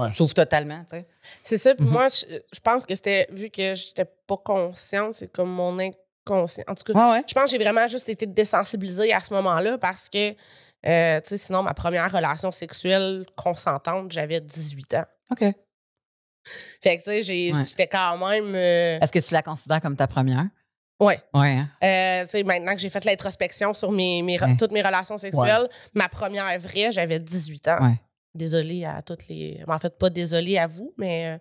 ouais. s'ouvre totalement, C'est ça, mhm. moi, je, pense que c'était, vu que j'étais pas consciente, c'est comme mon inconscient. En tout cas, je pense que j'ai vraiment juste été désensibilisée à ce moment-là parce que, euh, sinon, ma première relation sexuelle consentante, j'avais 18 ans. OK. Fait que, tu sais, j'étais quand même. Euh, Est-ce que tu la considères comme ta première? Oui. Ouais, hein? euh, maintenant que j'ai fait l'introspection sur mes, toutes mes relations sexuelles, ma première vraie, j'avais 18 ans. Désolée à toutes les. En fait, pas désolée à vous, mais.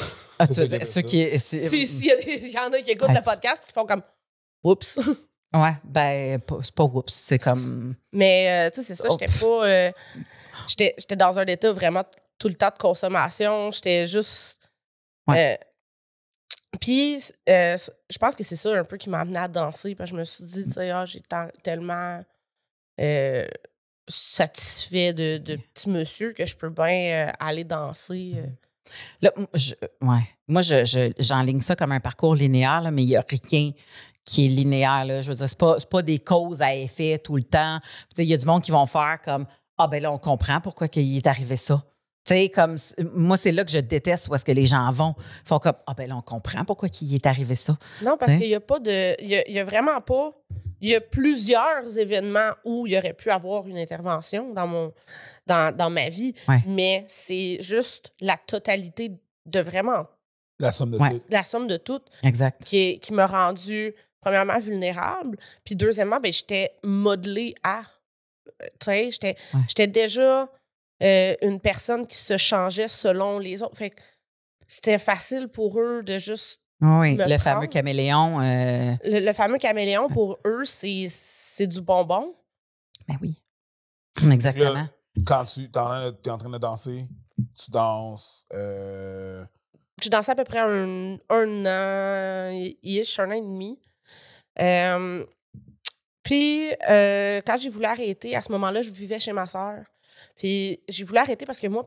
Euh, ah, tu ceux qui. S'il si, y, a en qui écoutent le podcast qui font comme. Oups! Ouais, ben, c'est pas oups, c'est comme. Mais, tu sais, c'est ça, oh, j'étais pas. j'étais dans un état vraiment tout le temps de consommation. J'étais juste. Euh, puis, euh, je pense que c'est ça un peu qui m'a amené à danser. Parce je me suis dit, mmh. tu ah, j'ai tellement euh, satisfait de, de petits monsieur que je peux bien aller danser. Mmh. Là, ouais. Moi, j'enligne je, ça comme un parcours linéaire, mais il n'y a rien qui est linéaire. Je veux dire, ce n'est pas, pas, des causes à effet tout le temps. Il y a du monde qui vont faire comme Ah, ben là, on comprend pourquoi il est arrivé ça sais, comme moi, c'est là que je déteste où est-ce que les gens vont. Font comme Ah ben là, on comprend pourquoi il est arrivé ça. Non, parce qu'il n'y a pas de. Il y, a, vraiment pas. Il y a plusieurs événements où il y aurait pu avoir une intervention dans mon dans, ma vie. Mais c'est juste la totalité de vraiment. La somme de tout. La somme de tout. Exact. Qui, qui m'a rendu premièrement, vulnérable. Puis deuxièmement, ben, j'étais modelée à. Euh, tu sais, j'étais déjà euh, une personne qui se changeait selon les autres. Fait c'était facile pour eux de juste. Oui, euh. le fameux caméléon. Le, fameux caméléon, pour eux, c'est du bonbon. Ben oui. Exactement. quand tu es en train de danser, tu danses. Euh... J'ai dansé à peu près un, an, ish, un an et demi. Euh, puis, quand j'ai voulu arrêter, à ce moment-là, je vivais chez ma sœur puis j'ai voulu arrêter parce que moi,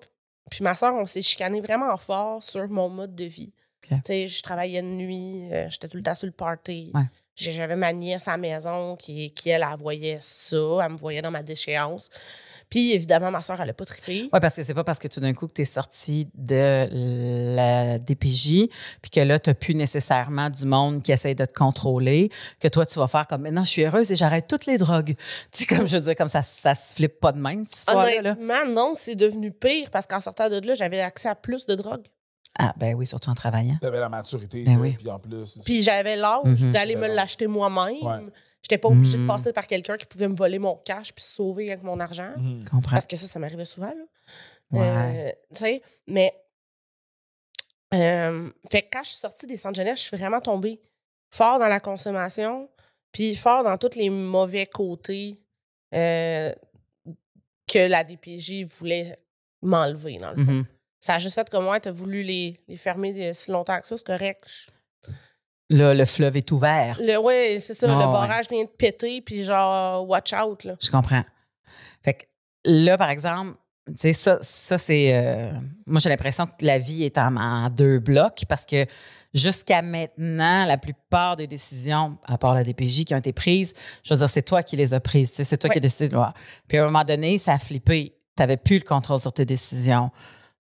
puis ma soeur, on s'est chicané vraiment fort sur mon mode de vie. Tu sais, je travaillais de nuit, euh, j'étais tout le temps sur le party. J'avais ma nièce à la maison qui, qui, elle, elle voyait ça, elle me voyait dans ma déchéance. Puis évidemment, ma soeur, elle n'a pas triché. Oui, parce que c'est pas parce que tout d'un coup que tu es sortie de la DPJ, puis que là, tu n'as plus nécessairement du monde qui essaie de te contrôler, que toi, tu vas faire comme maintenant, je suis heureuse et j'arrête toutes les drogues. [LAUGHS] Tu sais, comme je veux dire, comme ça, ça se flippe pas de même, cette histoire là, non, c'est devenu pire parce qu'en sortant de là, j'avais accès à plus de drogues. Ah, ben oui, surtout en travaillant. Tu avais la maturité, ben puis en plus. Puis j'avais l'âge mhm. d'aller ben me l'acheter moi-même. J'étais pas obligée de hmm. passer par quelqu'un qui pouvait me voler mon cash puis sauver avec mon argent. Hmm. Parce que ça, ça m'arrivait souvent. Euh, mais. Euh, fait quand je suis sortie des centres de je suis vraiment tombée fort dans la consommation, puis fort dans tous les mauvais côtés euh, que la DPJ voulait m'enlever, dans le mm-hmm. Ça a juste fait que moi, tu as voulu les, les fermer si longtemps que ça, c'est correct. Là, le fleuve est ouvert. Oui, c'est ça. le ah, barrage vient de péter, puis genre, watch out. Là. Je comprends. Fait que là, par exemple, tu sais, ça, ça c'est. Euh, moi, j'ai l'impression que la vie est en, deux blocs parce que jusqu'à maintenant, la plupart des décisions, à part la DPJ, qui ont été prises, je veux dire, c'est toi qui les as prises, tu sais. c'est toi qui as décidé de voir. Puis à un moment donné, ça a flippé. Tu n'avais plus le contrôle sur tes décisions.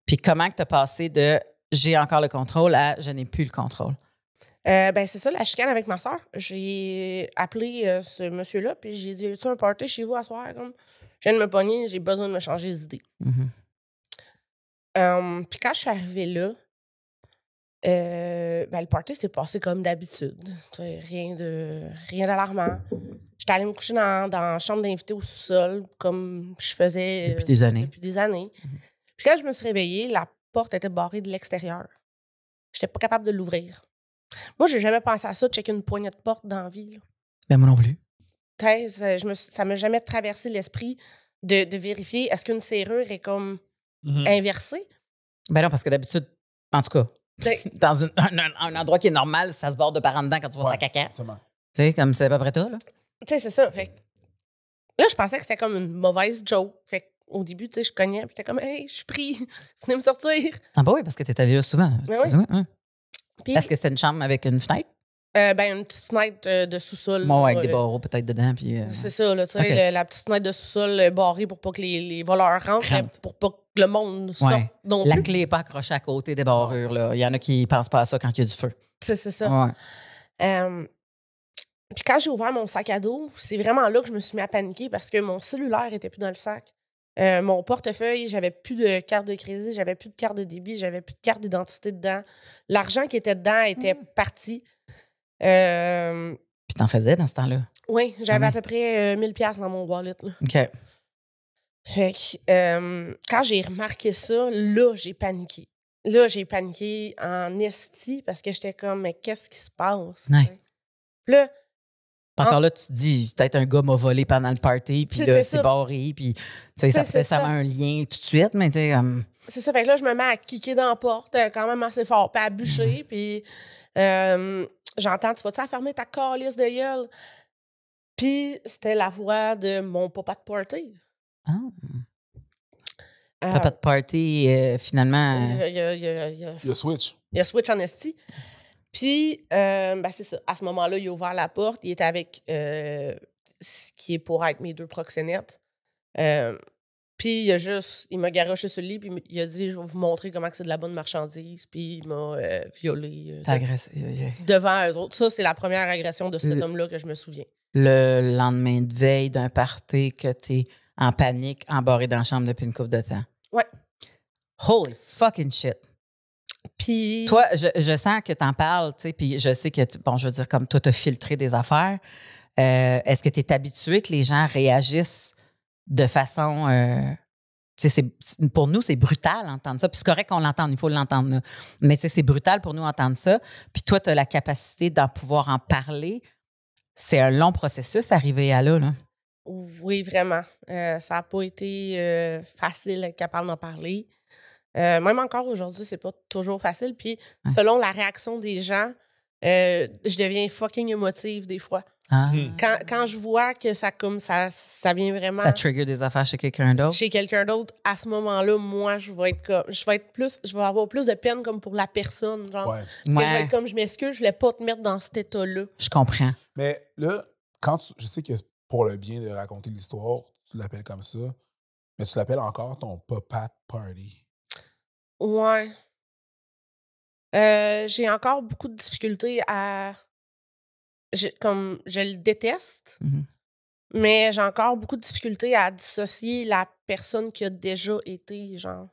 Puis comment tu as passé de j'ai encore le contrôle à je n'ai plus le contrôle? Euh, ben c'est ça, la chicane avec ma soeur. J'ai appelé euh, ce monsieur-là, puis j'ai dit Tu un party chez vous à soir comme? Je viens de me pogner, j'ai besoin de me changer les idées. Mm-hmm. Hum, puis quand je suis arrivée là, euh, ben, le party s'est passé comme d'habitude. Rien de rien d'alarmant. J'étais allée me coucher dans, dans la chambre d'invité au sous-sol, comme je faisais depuis des années. Mm-hmm. Puis quand je me suis réveillée, la porte était barrée de l'extérieur. J'étais pas capable de l'ouvrir. Moi, j'ai jamais pensé à ça, de checker une poignée de porte dans la vie. Ben, moi non plus. Ça euh, je me, ça m'a jamais traversé l'esprit de, de vérifier est-ce qu'une serrure est comme mm-hmm. inversée. Ben non, parce que d'habitude, en tout cas, [LAUGHS] dans un, endroit qui est normal, ça se borde de par en dedans quand tu vois Ouais. caca. Tu sais, comme c'est à peu près tout, là. Tu sais, c'est ça. Fait Là, je pensais que c'était comme une mauvaise joke. Fait au début, tu sais, je cognais, puis j'étais comme, hey, je suis pris, [LAUGHS] venez me sortir. ah bah oui, parce que t'es allé là souvent. Est-ce que c'était une chambre avec une fenêtre? Euh, ben, une petite fenêtre euh, de sous-sol. Bon, avec euh, des barreaux peut-être dedans. Puis, C'est ça, la petite fenêtre de sous-sol barrée pour pas que les, voleurs rentrent, pour pas que le monde sorte Ouais. La clé n'est pas accrochée à côté des barrures. Là. Il y en a qui pensent pas à ça quand il y a du feu. C'est ça. puis quand j'ai ouvert mon sac à dos, c'est vraiment là que je me suis mis à paniquer parce que mon cellulaire était plus dans le sac. Euh, mon portefeuille, j'avais plus de carte de crédit, j'avais plus de carte de débit, j'avais plus de carte d'identité dedans. L'argent qui était dedans était mmh. parti. Euh, Puis t'en faisais dans ce temps-là? Oui, j'avais à peu près 1000 euh, dans mon wallet. OK. Fait que quand j'ai remarqué ça, là, j'ai paniqué. Là, j'ai paniqué en esti parce que j'étais comme, mais qu'est-ce qui se passe? là, ah. Encore là, tu te dis, peut-être un gars m'a volé pendant le party, puis là, c'est barré, puis ça fait ça un lien tout de suite, mais tu C'est ça, fait que là, je me mets à kicker dans la porte euh, quand même assez fort, puis à bûcher, mhm. puis euh, j'entends, tu vas-tu fermer ta calice de gueule? Puis c'était la voix de mon papa de party. Ah. Euh, papa de party, finalement. Il y, a, y a, Switch. Il y a Switch en esti. Puis, euh, ben, c'est ça. À ce moment-là, il a ouvert la porte. Il était avec euh, ce qui est pour être mes deux proxénètes. Euh, puis, il a juste, il m'a garoché sur le lit, puis il a dit Je vais vous montrer comment c'est de la bonne marchandise. Puis, il m'a violée. Devant eux autres. Ça, c'est la première agression de cet homme-là que je me souviens. Le lendemain de veille d'un party que tu t'es en panique, embarré dans la chambre depuis une coupe de temps. Ouais. Holy fucking shit. Puis. Toi, je, sens que tu en parles, tu sais, puis je sais que, bon, je veux dire, comme toi, tu as filtré des affaires. Euh, est-ce que tu es habitué que les gens réagissent de façon. Euh, pour nous, c'est brutal d'entendre ça. Puis c'est correct qu'on l'entende, il faut l'entendre. Mais tu sais, c'est brutal pour nous entendre ça. Puis toi, tu as la capacité d'en pouvoir en parler. C'est un long processus arriver à là. là. Oui, vraiment. Euh, ça n'a pas été facile d'être capable d'en parler. Euh, même encore aujourd'hui, c'est pas toujours facile. Puis hein? selon la réaction des gens, euh, je deviens fucking émotive des fois. Ah. Hmm. Quand, je vois que ça comme ça, ça vient vraiment. Ça trigger des affaires chez quelqu'un d'autre. Chez quelqu'un d'autre, à ce moment-là, moi, je vais être comme. Je vais être plus. Je vais avoir plus de peine comme pour la personne. Genre. je être comme je m'excuse, je voulais pas te mettre dans cet état-là. Je comprends. Mais là, quand je sais que pour le bien de raconter l'histoire, tu l'appelles comme ça, mais tu l'appelles encore ton papa party. Ouais. Euh, j'ai encore beaucoup de difficultés à. Je, comme je le déteste, mmh mais j'ai encore beaucoup de difficultés à dissocier la personne qui a déjà été, genre.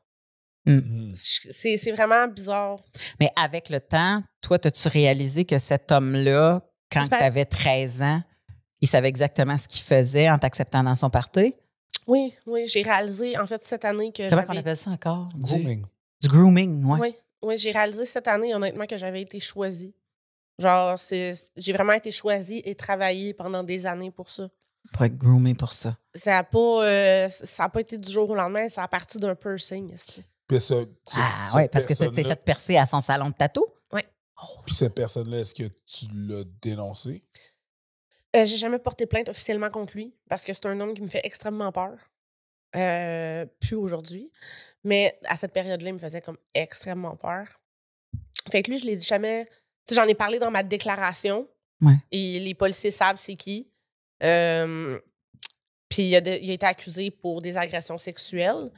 Mmh. Mmh. C'est vraiment bizarre. Mais avec le temps, toi, as-tu réalisé que cet homme-là, quand tu avais 13 ans, il savait exactement ce qu'il faisait en t'acceptant dans son party? Oui, oui, j'ai réalisé en fait cette année que. Comment on appelle ça encore? Du grooming, ouais. Oui, oui j'ai réalisé cette année, honnêtement, que j'avais été choisie. Genre, j'ai vraiment été choisie et travaillée pendant des années pour ça. Pour être groomée pour ça. Ça n'a pas, euh, pas été du jour au lendemain, ça a parti d'un piercing. Puis ça, ah oui, parce que tu t'es fait percer à son salon de tatou? Oui. Puis cette personne-là, est-ce que tu l'as dénoncé? Euh, j'ai jamais porté plainte officiellement contre lui parce que c'est un homme qui me fait extrêmement peur. Euh, plus aujourd'hui. Mais à cette période-là, il me faisait comme extrêmement peur. Fait que lui, je l'ai jamais. Tu j'en ai parlé dans ma déclaration. Ouais. Et les policiers savent c'est qui. puis il a, été accusé pour des agressions sexuelles,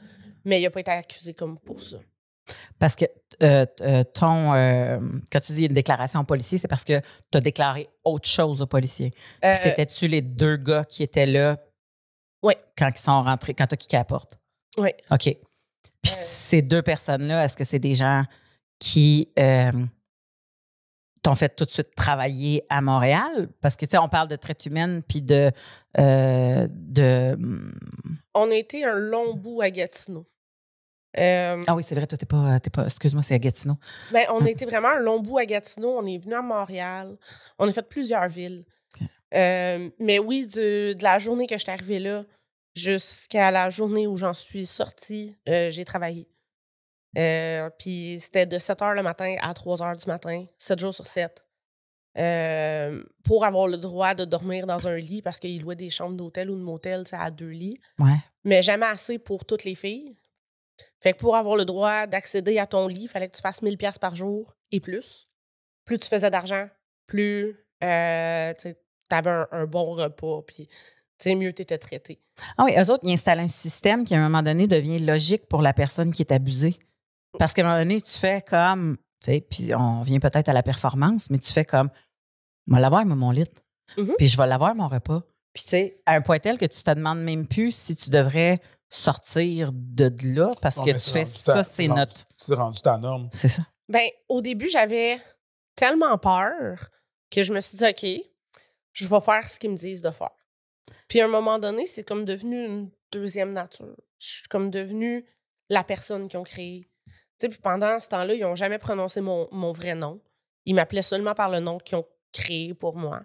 mais il n'a pas été accusé comme pour ça. Parce que euh, euh, ton. quand tu dis une déclaration au policier, c'est parce que tu as déclaré autre chose au policier. Euh, c'était-tu les deux gars qui étaient là? Oui. Quand ils sont rentrés, quand tu as qui la porte? Oui. OK ces deux personnes-là, est-ce que c'est des gens qui euh, t'ont fait tout de suite travailler à Montréal? Parce que, tu sais, on parle de traite humaine, puis de, euh, de... Mm. On a été un long bout à Gatineau. Euh, ah oui, c'est vrai, toi, t'es pas, excuse-moi, c'est à Gatineau. Mais ben, on a ah. été vraiment un long bout à Gatineau. On est venu à Montréal. On a fait plusieurs villes. mais oui, de, la journée que je suis arrivée là jusqu'à la journée où j'en suis sortie, j'ai travaillé. Euh, puis c'était de 7 h le matin à 3 h du matin, 7 jours sur 7. Euh, pour avoir le droit de dormir dans un lit parce qu'ils louaient des chambres d'hôtel ou de motel à deux lits. Mais jamais assez pour toutes les filles. Fait que pour avoir le droit d'accéder à ton lit, il fallait que tu fasses 1000 pièces par jour et plus. Plus tu faisais d'argent, plus euh, tu avais un, bon repas. Puis mieux tu étais traité. Ah oui, eux autres, ils installent un système qui, à un moment donné, devient logique pour la personne qui est abusée. Parce qu'à un moment donné, tu fais comme, tu sais, puis on vient peut-être à la performance, mais tu fais comme, je vais l'avoir, mon lit. Mm-hmm. Puis je vais l'avoir, mon repas. Puis tu sais, à un point tel que tu te demandes même plus si tu devrais sortir de là parce que tu fais ça, c'est notre. Tu rendu ta norme. C'est ça. Ben, au début, j'avais tellement peur que je me suis dit, OK, je vais faire ce qu'ils me disent de faire. Puis à un moment donné, c'est comme devenu une deuxième nature. Je suis comme devenue la personne qui ont créé puis pendant ce temps-là, ils n'ont jamais prononcé mon, vrai nom. Ils m'appelaient seulement par le nom qu'ils ont créé pour moi.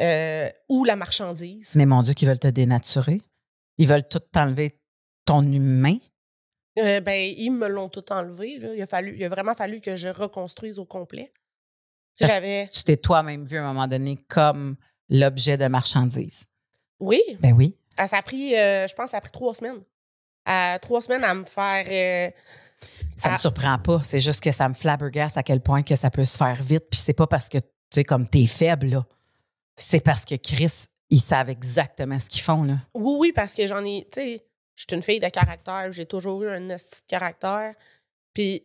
Euh, ou la marchandise. Mais mon Dieu, qu'ils veulent te dénaturer. Ils veulent tout t'enlever ton humain. Euh, ben, ils me l'ont tout enlevé. Il, a fallu, il vraiment fallu que je reconstruise au complet. Tu t'es toi-même vu à un moment donné comme l'objet de marchandise. Oui. Ben oui. Ah, ça a pris, euh, je pense, ça a pris trois semaines. trois semaines à me faire ça ne me ah. surprend pas. C'est juste que ça me flabbergasse à quel point que ça peut se faire vite. Puis c'est pas parce que, tu sais, comme t'es faible, C'est parce que Chris, ils savent exactement ce qu'ils font, là. Oui, oui, parce que j'en ai, tu sais, je suis une fille de caractère. J'ai toujours eu un style de caractère. Puis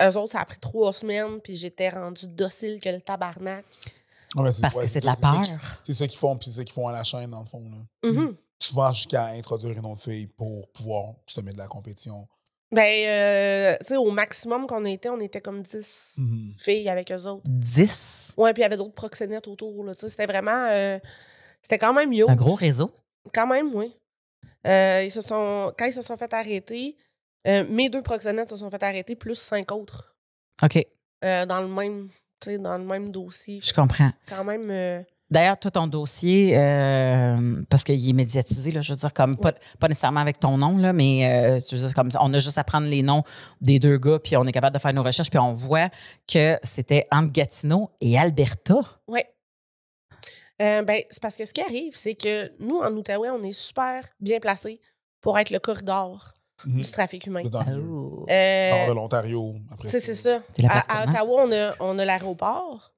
eux autres, ça a pris trois semaines. Puis j'étais rendue docile que le tabarnak. parce que c'est de la peur. C'est ça qu'ils font, puis c'est ce qu'ils font à la chaîne, dans le fond, là. Mm-hmm. Tu jusqu'à introduire une autre fille pour pouvoir se mettre de la compétition ben, euh, tu sais, au maximum qu'on était, on était comme 10 mhm. filles avec eux autres. 10? Ouais, puis il y avait d'autres proxénètes autour, là. Tu c'était vraiment. Euh, c'était quand même yo. Un gros réseau? Quand même, oui. Euh, ils se sont, quand ils se sont fait arrêter, euh, mes deux proxénètes se sont fait arrêter, plus cinq autres. OK. dans le même. Tu sais, dans le même dossier. Je comprends. Quand même. D'ailleurs, tout ton dossier, euh, parce qu'il est médiatisé, là, je veux dire, comme pas, nécessairement avec ton nom, là, mais euh, tu veux comme on a juste à prendre les noms des deux gars, puis on est capable de faire nos recherches, puis on voit que c'était entre Gatineau et Alberta. Oui. Euh, ben, c'est parce que ce qui arrive, c'est que nous, en Outaouais, on est super bien placés pour être le corridor du mhm. trafic humain. Dans oh. euh, de l'Ontario. C'est ça. À, Ottawa, on a, on a l'aéroport.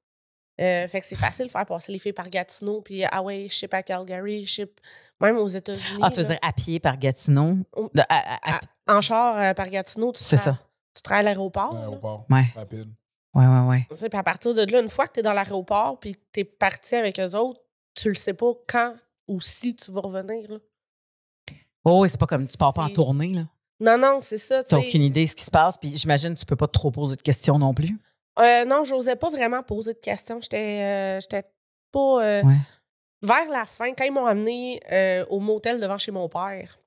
Euh, fait que c'est facile de faire passer les filles par Gatineau, puis ah ouais, je ship à Calgary, je ship même aux États-Unis. Ah, tu veux dire à pied par Gatineau? en char euh, par Gatineau, tu C'est ça. Tu travailles à l'aéroport. L'aéroport. Ouais. Rapide. Ouais, ouais, ouais. puis à partir de là, une fois que tu es dans l'aéroport, puis que tu es parti avec eux autres, tu le sais pas quand ou si tu vas revenir. Là. Oh, c'est pas comme tu pars pas en tournée, là. Non, non, c'est ça. Tu n'as aucune idée de ce qui se passe, puis j'imagine que tu peux pas trop poser de questions non plus. Euh, non, j'osais pas vraiment poser de questions. J'étais euh, j'étais pas. Euh, vers la fin, quand ils m'ont amené euh, au motel devant chez mon père.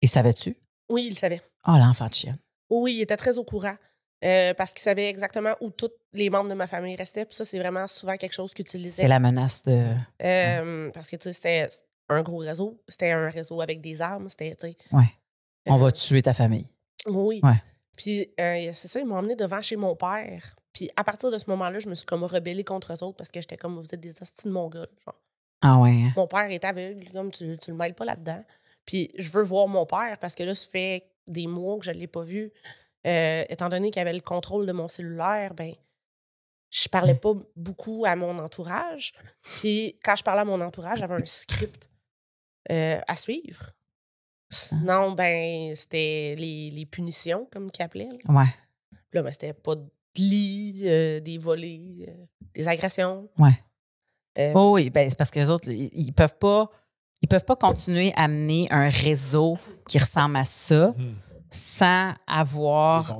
Et savais tu Oui, il savait. Ah, oh, l'enfant de chien. Oui, il était très au courant. parce qu'il savait exactement où tous les membres de ma famille restaient. Puis ça, c'est vraiment souvent quelque chose qu'utilisait. utilisaient. C'est la menace de. Parce que, tu sais, c'était un gros réseau. C'était un réseau avec des armes. C'était, tu sais. Ouais. On va tuer ta famille. Oui. Ouais. Puis euh, c'est ça, ils m'ont emmené devant chez mon père. Puis à partir de ce moment-là, je me suis comme rebellée contre eux autres parce que j'étais comme, vous êtes des hosties de mon Genre. Ah ouais. Hein? Mon père est aveugle, comme tu, tu le mêles pas là-dedans. Puis je veux voir mon père parce que là, ça fait des mois que je ne l'ai pas vu. Euh, étant donné qu'il avait le contrôle de mon cellulaire, ben je parlais pas beaucoup à mon entourage. Puis quand je parlais à mon entourage, j'avais un script euh, à suivre. Hein? Non, ben, c'était les, les, punitions, comme qu'ils appelaient. Là. Ouais. Là, ben, c'était pas de lits, euh, des volées, euh, des agressions. Ouais. Euh, oh oui, ben, c'est parce que les autres, ils, peuvent pas. Ils peuvent pas continuer à mener un réseau qui ressemble à ça mmh. sans avoir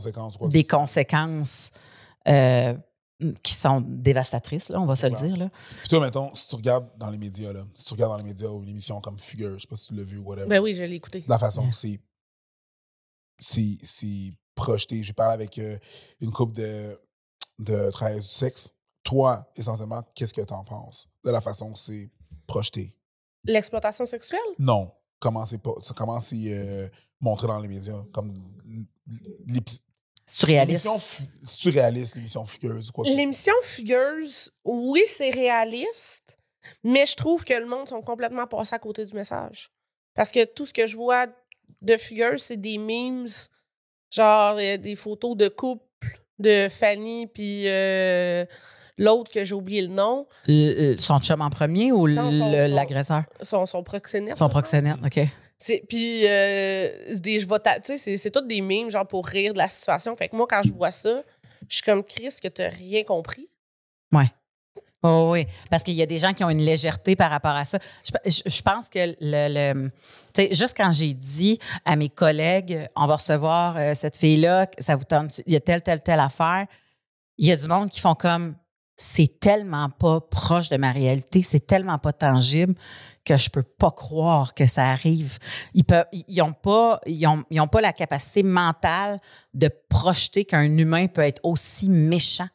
Des conséquences qui sont dévastatrices, là, on va se le dire. Là. Puis toi, mettons, si tu regardes dans les médias, là, si tu regardes dans les médias ou une émission comme Figure, je sais pas si tu l'as vu ou whatever. Ben oui, je l'ai écouté. La façon que c'est c'est projeté. J'ai parlé avec euh, une couple de, de du sexe. Toi, essentiellement, qu'est-ce que tu en penses de la façon c'est projeté? L'exploitation sexuelle? Non. Comment c'est, comment c'est euh, montré dans les médias? Comme c'est-tu réaliste? l'émission tu ou l'émission L'émission Fugueuse, oui, c'est réaliste, mais je trouve que le monde est complètement passé à côté du message. Parce que tout ce que je vois de Fugueuse, c'est des memes, genre euh, des photos de couple de Fanny, puis euh, l'autre que j'ai oublié le nom. Euh, son chum en premier ou l'agresseur? Son, son, son proxénète. Son proxénète, OK. Puis, euh, des je c'est toutes des mimes, genre, pour rire de la situation. Fait que moi, quand je vois ça, je suis comme Chris, que tu t'as rien compris. Ouais. Oh oui, parce qu'il y a des gens qui ont une légèreté par rapport à ça. Je, pense que le, juste quand j'ai dit à mes collègues, on va recevoir euh, cette fille-là, ça vous il y a telle, telle, telle affaire, il y a du monde qui font comme c'est tellement pas proche de ma réalité, c'est tellement pas tangible que je peux pas croire que ça arrive. Ils peuvent, ont pas, ils ont, ils ont pas la capacité mentale de projeter qu'un humain peut être aussi méchant,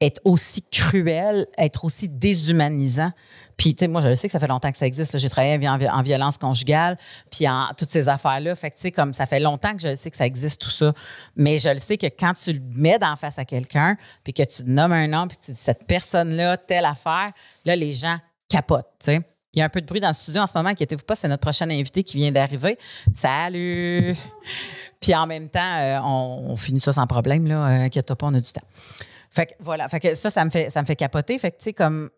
être aussi cruel, être aussi déshumanisant. Puis, tu sais, moi, je sais que ça fait longtemps que ça existe. J'ai travaillé en, violence conjugale, puis en toutes ces affaires-là. Fait que, tu sais, comme ça fait longtemps que je sais que ça existe, tout ça. Mais je le sais que quand tu le mets d'en face à quelqu'un, puis que tu nommes un nom, puis tu dis cette personne-là, telle affaire, là, les gens capotent, tu sais. Il y a un peu de bruit dans le studio en ce moment, inquiétez-vous pas, c'est notre prochain invité qui vient d'arriver. Salut! Puis en même temps, euh, on, finit ça sans problème, là. Euh, inquiète-toi pas, on a du temps. Fait que voilà, ça, ça me fait, ça me fait capoter. Fait que tu sais, comme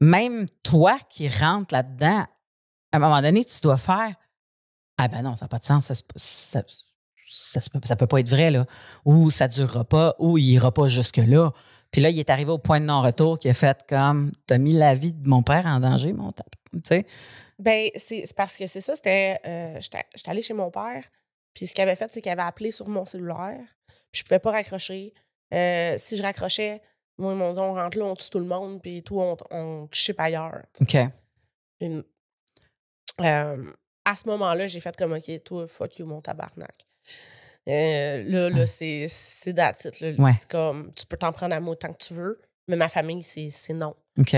même toi qui rentres là-dedans, à un moment donné, tu dois faire Ah ben non, ça n'a pas de sens, ça, ça, peut pas être vrai, là. Ou ça durera pas, ou il ira pas jusque-là. Puis là, il est arrivé au point de non-retour qui a fait comme T'as mis la vie de mon père en danger, mon tabac ». Tu sais? Ben, c'est parce que c'est ça, c'était. Euh, j'étais allée chez mon père, puis ce qu'il avait fait, c'est qu'il avait appelé sur mon cellulaire, puis je pouvais pas raccrocher. Euh, si je raccrochais, moi, ils m'ont On rentre là, on tue tout le monde, puis tout, on, on chip ailleurs. OK. Euh, à ce moment-là, j'ai fait comme OK, toi, fuck you, mon tabarnak. Euh, là, là c'est that's Comme, tu peux t'en prendre à moi tant que tu veux, mais ma famille, c'est non. OK.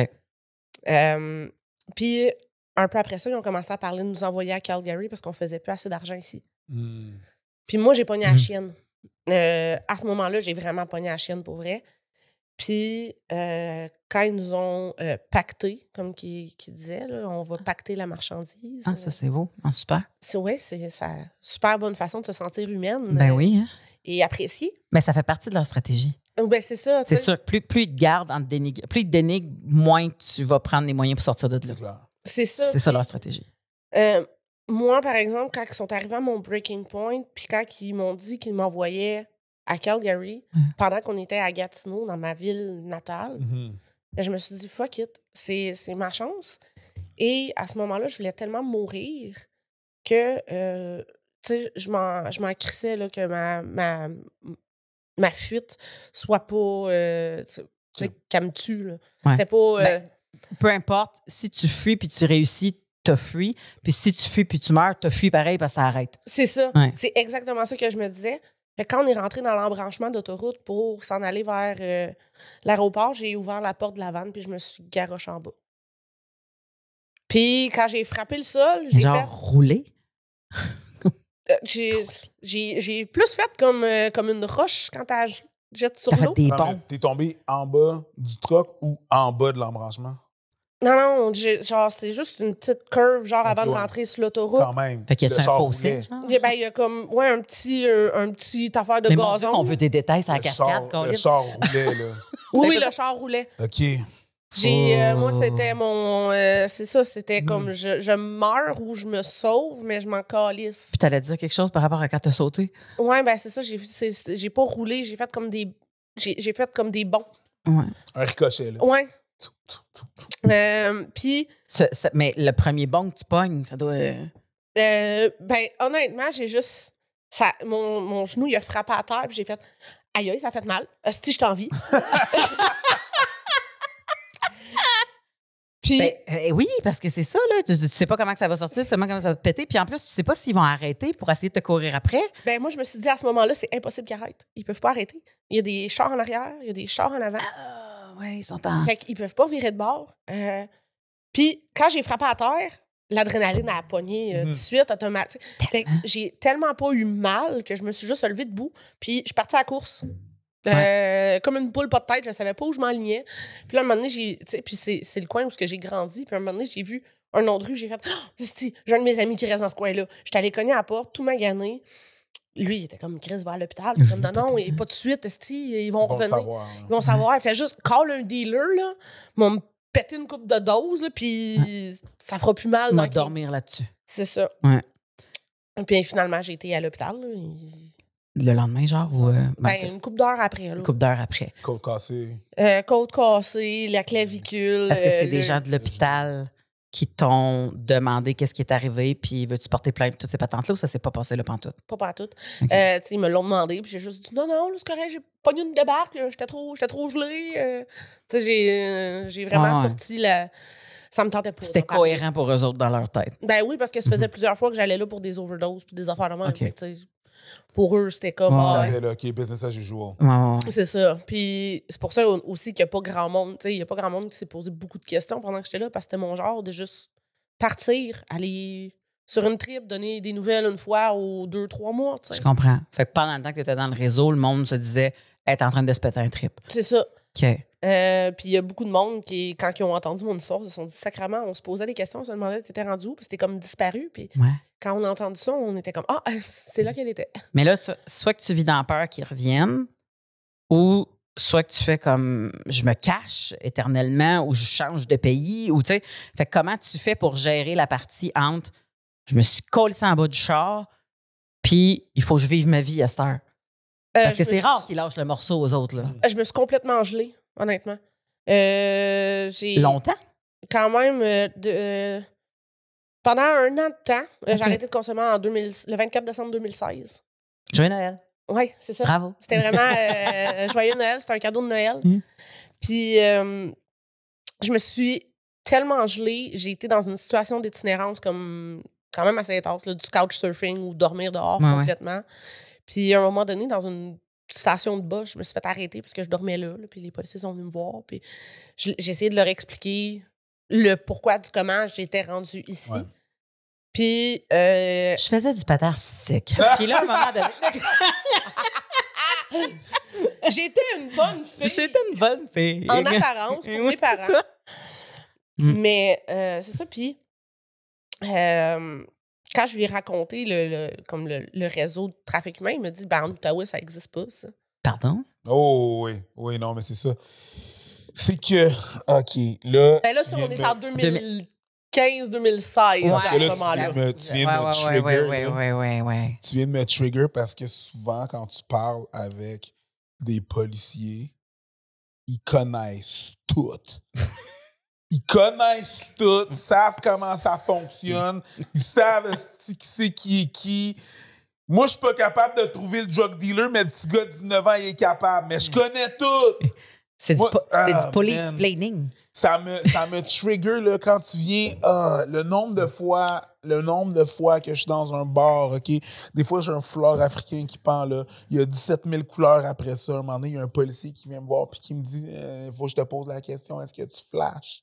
puis, un peu après ça, ils ont commencé à parler de nous envoyer à Calgary parce qu'on faisait plus assez d'argent ici. Mmh. Puis moi, j'ai pogné à la mmh. chienne. Euh, à ce moment-là, j'ai vraiment pogné à la chienne pour vrai. Puis, euh, quand ils nous ont euh, pacté, comme qui, qui disait, on va ah. pacter la marchandise. Ah, euh ça, c'est beau. Hein, super. Oui, c'est une Super bonne façon de se sentir humaine. Ben oui. Hein. Et apprécier. Mais ça fait partie de leur stratégie. Ben, c'est ça. C'est sûr. Plus, plus ils te gardent, en dénigre, plus ils te dénigrent, moins tu vas prendre les moyens pour sortir de là. C'est ça. C'est ça leur stratégie. moi, par exemple, quand ils sont arrivés à mon breaking point, puis quand ils m'ont dit qu'ils m'envoyaient à Calgary pendant qu'on était à Gatineau, dans ma ville natale. Mm-hmm. Je me suis dit, fuck it, c'est ma chance. Et à ce moment-là, je voulais tellement mourir que euh, je m'en crissais là, que ma, ma, ma fuite soit pas. Euh, qu'elle me tue. Là. pas. Ben, euh, peu importe, si tu fuis puis tu réussis, t'as fui. Puis si tu fuis puis tu meurs, t'as fui pareil parce que ça arrête. C'est ça. C'est exactement ça que je me disais. Quand on est rentré dans l'embranchement d'autoroute pour s'en aller vers euh, l'aéroport, j'ai ouvert la porte de la vanne puis je me suis garoche en bas. Puis quand j'ai frappé le sol, j'ai Genre fait... roulé? [LAUGHS] Euh, j'ai plus fait comme, euh, comme une roche quand t'as jettes sur l'eau. T'es tombé en bas du truck ou en bas de l'embranchement? Non, non, genre, c'est juste une petite curve, genre, avant de rentrer sur l'autoroute. Quand même. Fait qu'il y a un fossé. Il ben, y a comme, ouais, un petit, euh, un petit affaire de gazon. on veut des détails sur la cascade. le char roulait, là. [LAUGHS] oui, le char roulait. OK. J'ai, euh, oh. moi, c'était mon. Euh, c'est ça, c'était hmm. comme je, je, meurs ou je me sauve, mais je m'en calisse. Puis t'allais dire quelque chose par rapport à quand t'as sauté? Oui, ben c'est ça, j'ai, j'ai pas roulé, j'ai fait comme des. J'ai, fait comme des bons. Ouais. Un ricochet, là. Ouais. Euh, mais le premier bon que tu pognes, ça doit. Euh, euh, ben, honnêtement, j'ai juste. Ça, mon, genou, il a frappé à terre, puis j'ai fait Aïe, ça fait mal. Si je t'envie. [LAUGHS] Puis, ben, oui, parce que c'est ça, là. Tu, sais pas comment ça va sortir, tu sais pas comment ça va te péter. Puis en plus, tu sais pas s'ils vont arrêter pour essayer de te courir après. Ben moi, je me suis dit à ce moment-là, c'est impossible qu'ils arrêtent. Ils peuvent pas arrêter. Il y a des chars en arrière, il y a des chars en avant. Ah ils sont peuvent pas virer de bord. Euh, puis quand j'ai frappé à terre, l'adrénaline a pogné euh, tout de mm-hmm. suite, automatique. j'ai tellement pas eu mal que je me suis juste levée debout. Puis je suis partie à course. Euh, comme une boule pas de tête, je savais pas où je m'enlignais. Puis là, un moment donné, c'est, le coin où j'ai grandi. Puis un moment donné, j'ai vu un nom de rue, j'ai fait Ah, [GASPS] J'ai un de mes amis qui reste dans ce coin-là. Je allée cogner à la porte, tout gagné lui, il était comme Chris va à l'hôpital. Comme, non, non, pas de suite, ils vont, ils vont revenir. Ils vont savoir. Il fait juste call un dealer, là, ils vont me péter une coupe de dose, puis ça fera plus mal. On dormir là-dessus. C'est ça. Ouais. Puis finalement, j'ai été à l'hôpital. Le lendemain, genre, ou. Euh, ben, ben une coupe d'heure après. Une coupe d'heure après. Côte cassée. Euh, côte cassée, la clavicule. Parce que c'est euh, des déjà de l'hôpital qui t'ont demandé qu'est-ce qui est arrivé, puis veux-tu porter plainte, toutes ces patentes-là, ou ça s'est pas passé là pantoute? Pas pantoute. Euh, tout ils me l'ont demandé, puis j'ai juste dit non, non, c'est correct, j'ai pas eu une débarque, j'étais trop, trop gelée. Euh. Euh, j'ai, vraiment sorti la. Ça me tentait pas. C'était cohérent pour eux autres dans leur tête. Ben oui, parce que ça faisait mhm. plusieurs fois que j'allais là pour des overdoses puis des affaires de manque pour eux, c'était comme. ouais. qui ah, est business C'est ça. Puis c'est pour ça aussi qu'il n'y a pas grand monde. il n'y a pas grand monde qui s'est posé beaucoup de questions pendant que j'étais là parce que c'était mon genre de juste partir, aller sur une trip, donner des nouvelles une fois ou deux, trois mois. Je comprends. Fait que pendant le temps que tu étais dans le réseau, le monde se disait être en train de se péter un trip. C'est ça. OK. Euh, puis il y a beaucoup de monde qui, quand ils ont entendu mon histoire, se sont dit sacrement, on se posait des questions, on se demandait, t'étais rendu où, puis c'était comme disparu. Puis quand on a entendu ça, on était comme, ah, [LAUGHS] c'est là qu'elle était. Mais là, soit que tu vis dans peur qu'ils reviennent, ou soit que tu fais comme, je me cache éternellement, ou je change de pays, ou tu sais, fait comment tu fais pour gérer la partie entre, je me suis collé en bas du char, puis il faut que je vive ma vie à cette heure. Euh, Parce que c'est rare qu'ils lâchent le morceau aux autres. Là. Euh, je me suis complètement gelée honnêtement. Euh, j'ai Longtemps? Quand même, euh, euh, pendant un an de temps, j'ai arrêté de consommer en le 24 décembre 2016. Joyeux Noël! Oui, c'est ça. Bravo! C'était vraiment [LAUGHS] Joyeux Noël, c'était un cadeau de Noël. Mmh. Puis, je me suis tellement gelée, j'ai été dans une situation d'itinérance comme quand même assez intense, Du du surfing ou dormir dehors complètement. Puis à un moment donné, dans une station de bas, je me suis fait arrêter parce que je dormais là, puis les policiers sont venus me voir, puis j'ai essayé de leur expliquer le pourquoi du comment j'étais rendue ici. Puis. Euh, je faisais du patin sec. [LAUGHS] puis là, à moment donné. [LAUGHS] J'étais une bonne fille. J'étais une bonne fille. En apparence, pour mes parents. Mm. Mais euh, c'est ça, puis. Euh, quand je lui ai raconté le, comme le, réseau de trafic humain, il me dit ben, en Outaouais, ça n'existe pas, ça. Pardon? Oh, oui. Oui, non, mais c'est ça. C'est que, OK, là. Ben là, tu on est en 2015, 2016 ouais. à ce là Tu viens de me trigger. Ouais, ouais, ouais, Tu viens de me trigger parce que souvent, quand tu parles avec des policiers, ils connaissent tout ils connaissent tout, ils savent comment ça fonctionne, ils savent qui c'est qui est qui. Moi, je suis pas capable de trouver le drug dealer, mais le petit gars de 19 ans, il est capable. Mais je connais tout. C'est du, ah, police planning. Ça me, ça me [LAUGHS] trigger quand tu viens. Ah, le nombre de fois le nombre de fois que je suis dans un bar, OK? Des fois, j'ai un fleur africain qui pend, là. Il y a 17 000 couleurs après ça. un moment il y a un policier qui vient me voir puis qui me dit il euh, faut que je te pose la question, est-ce que tu flashes?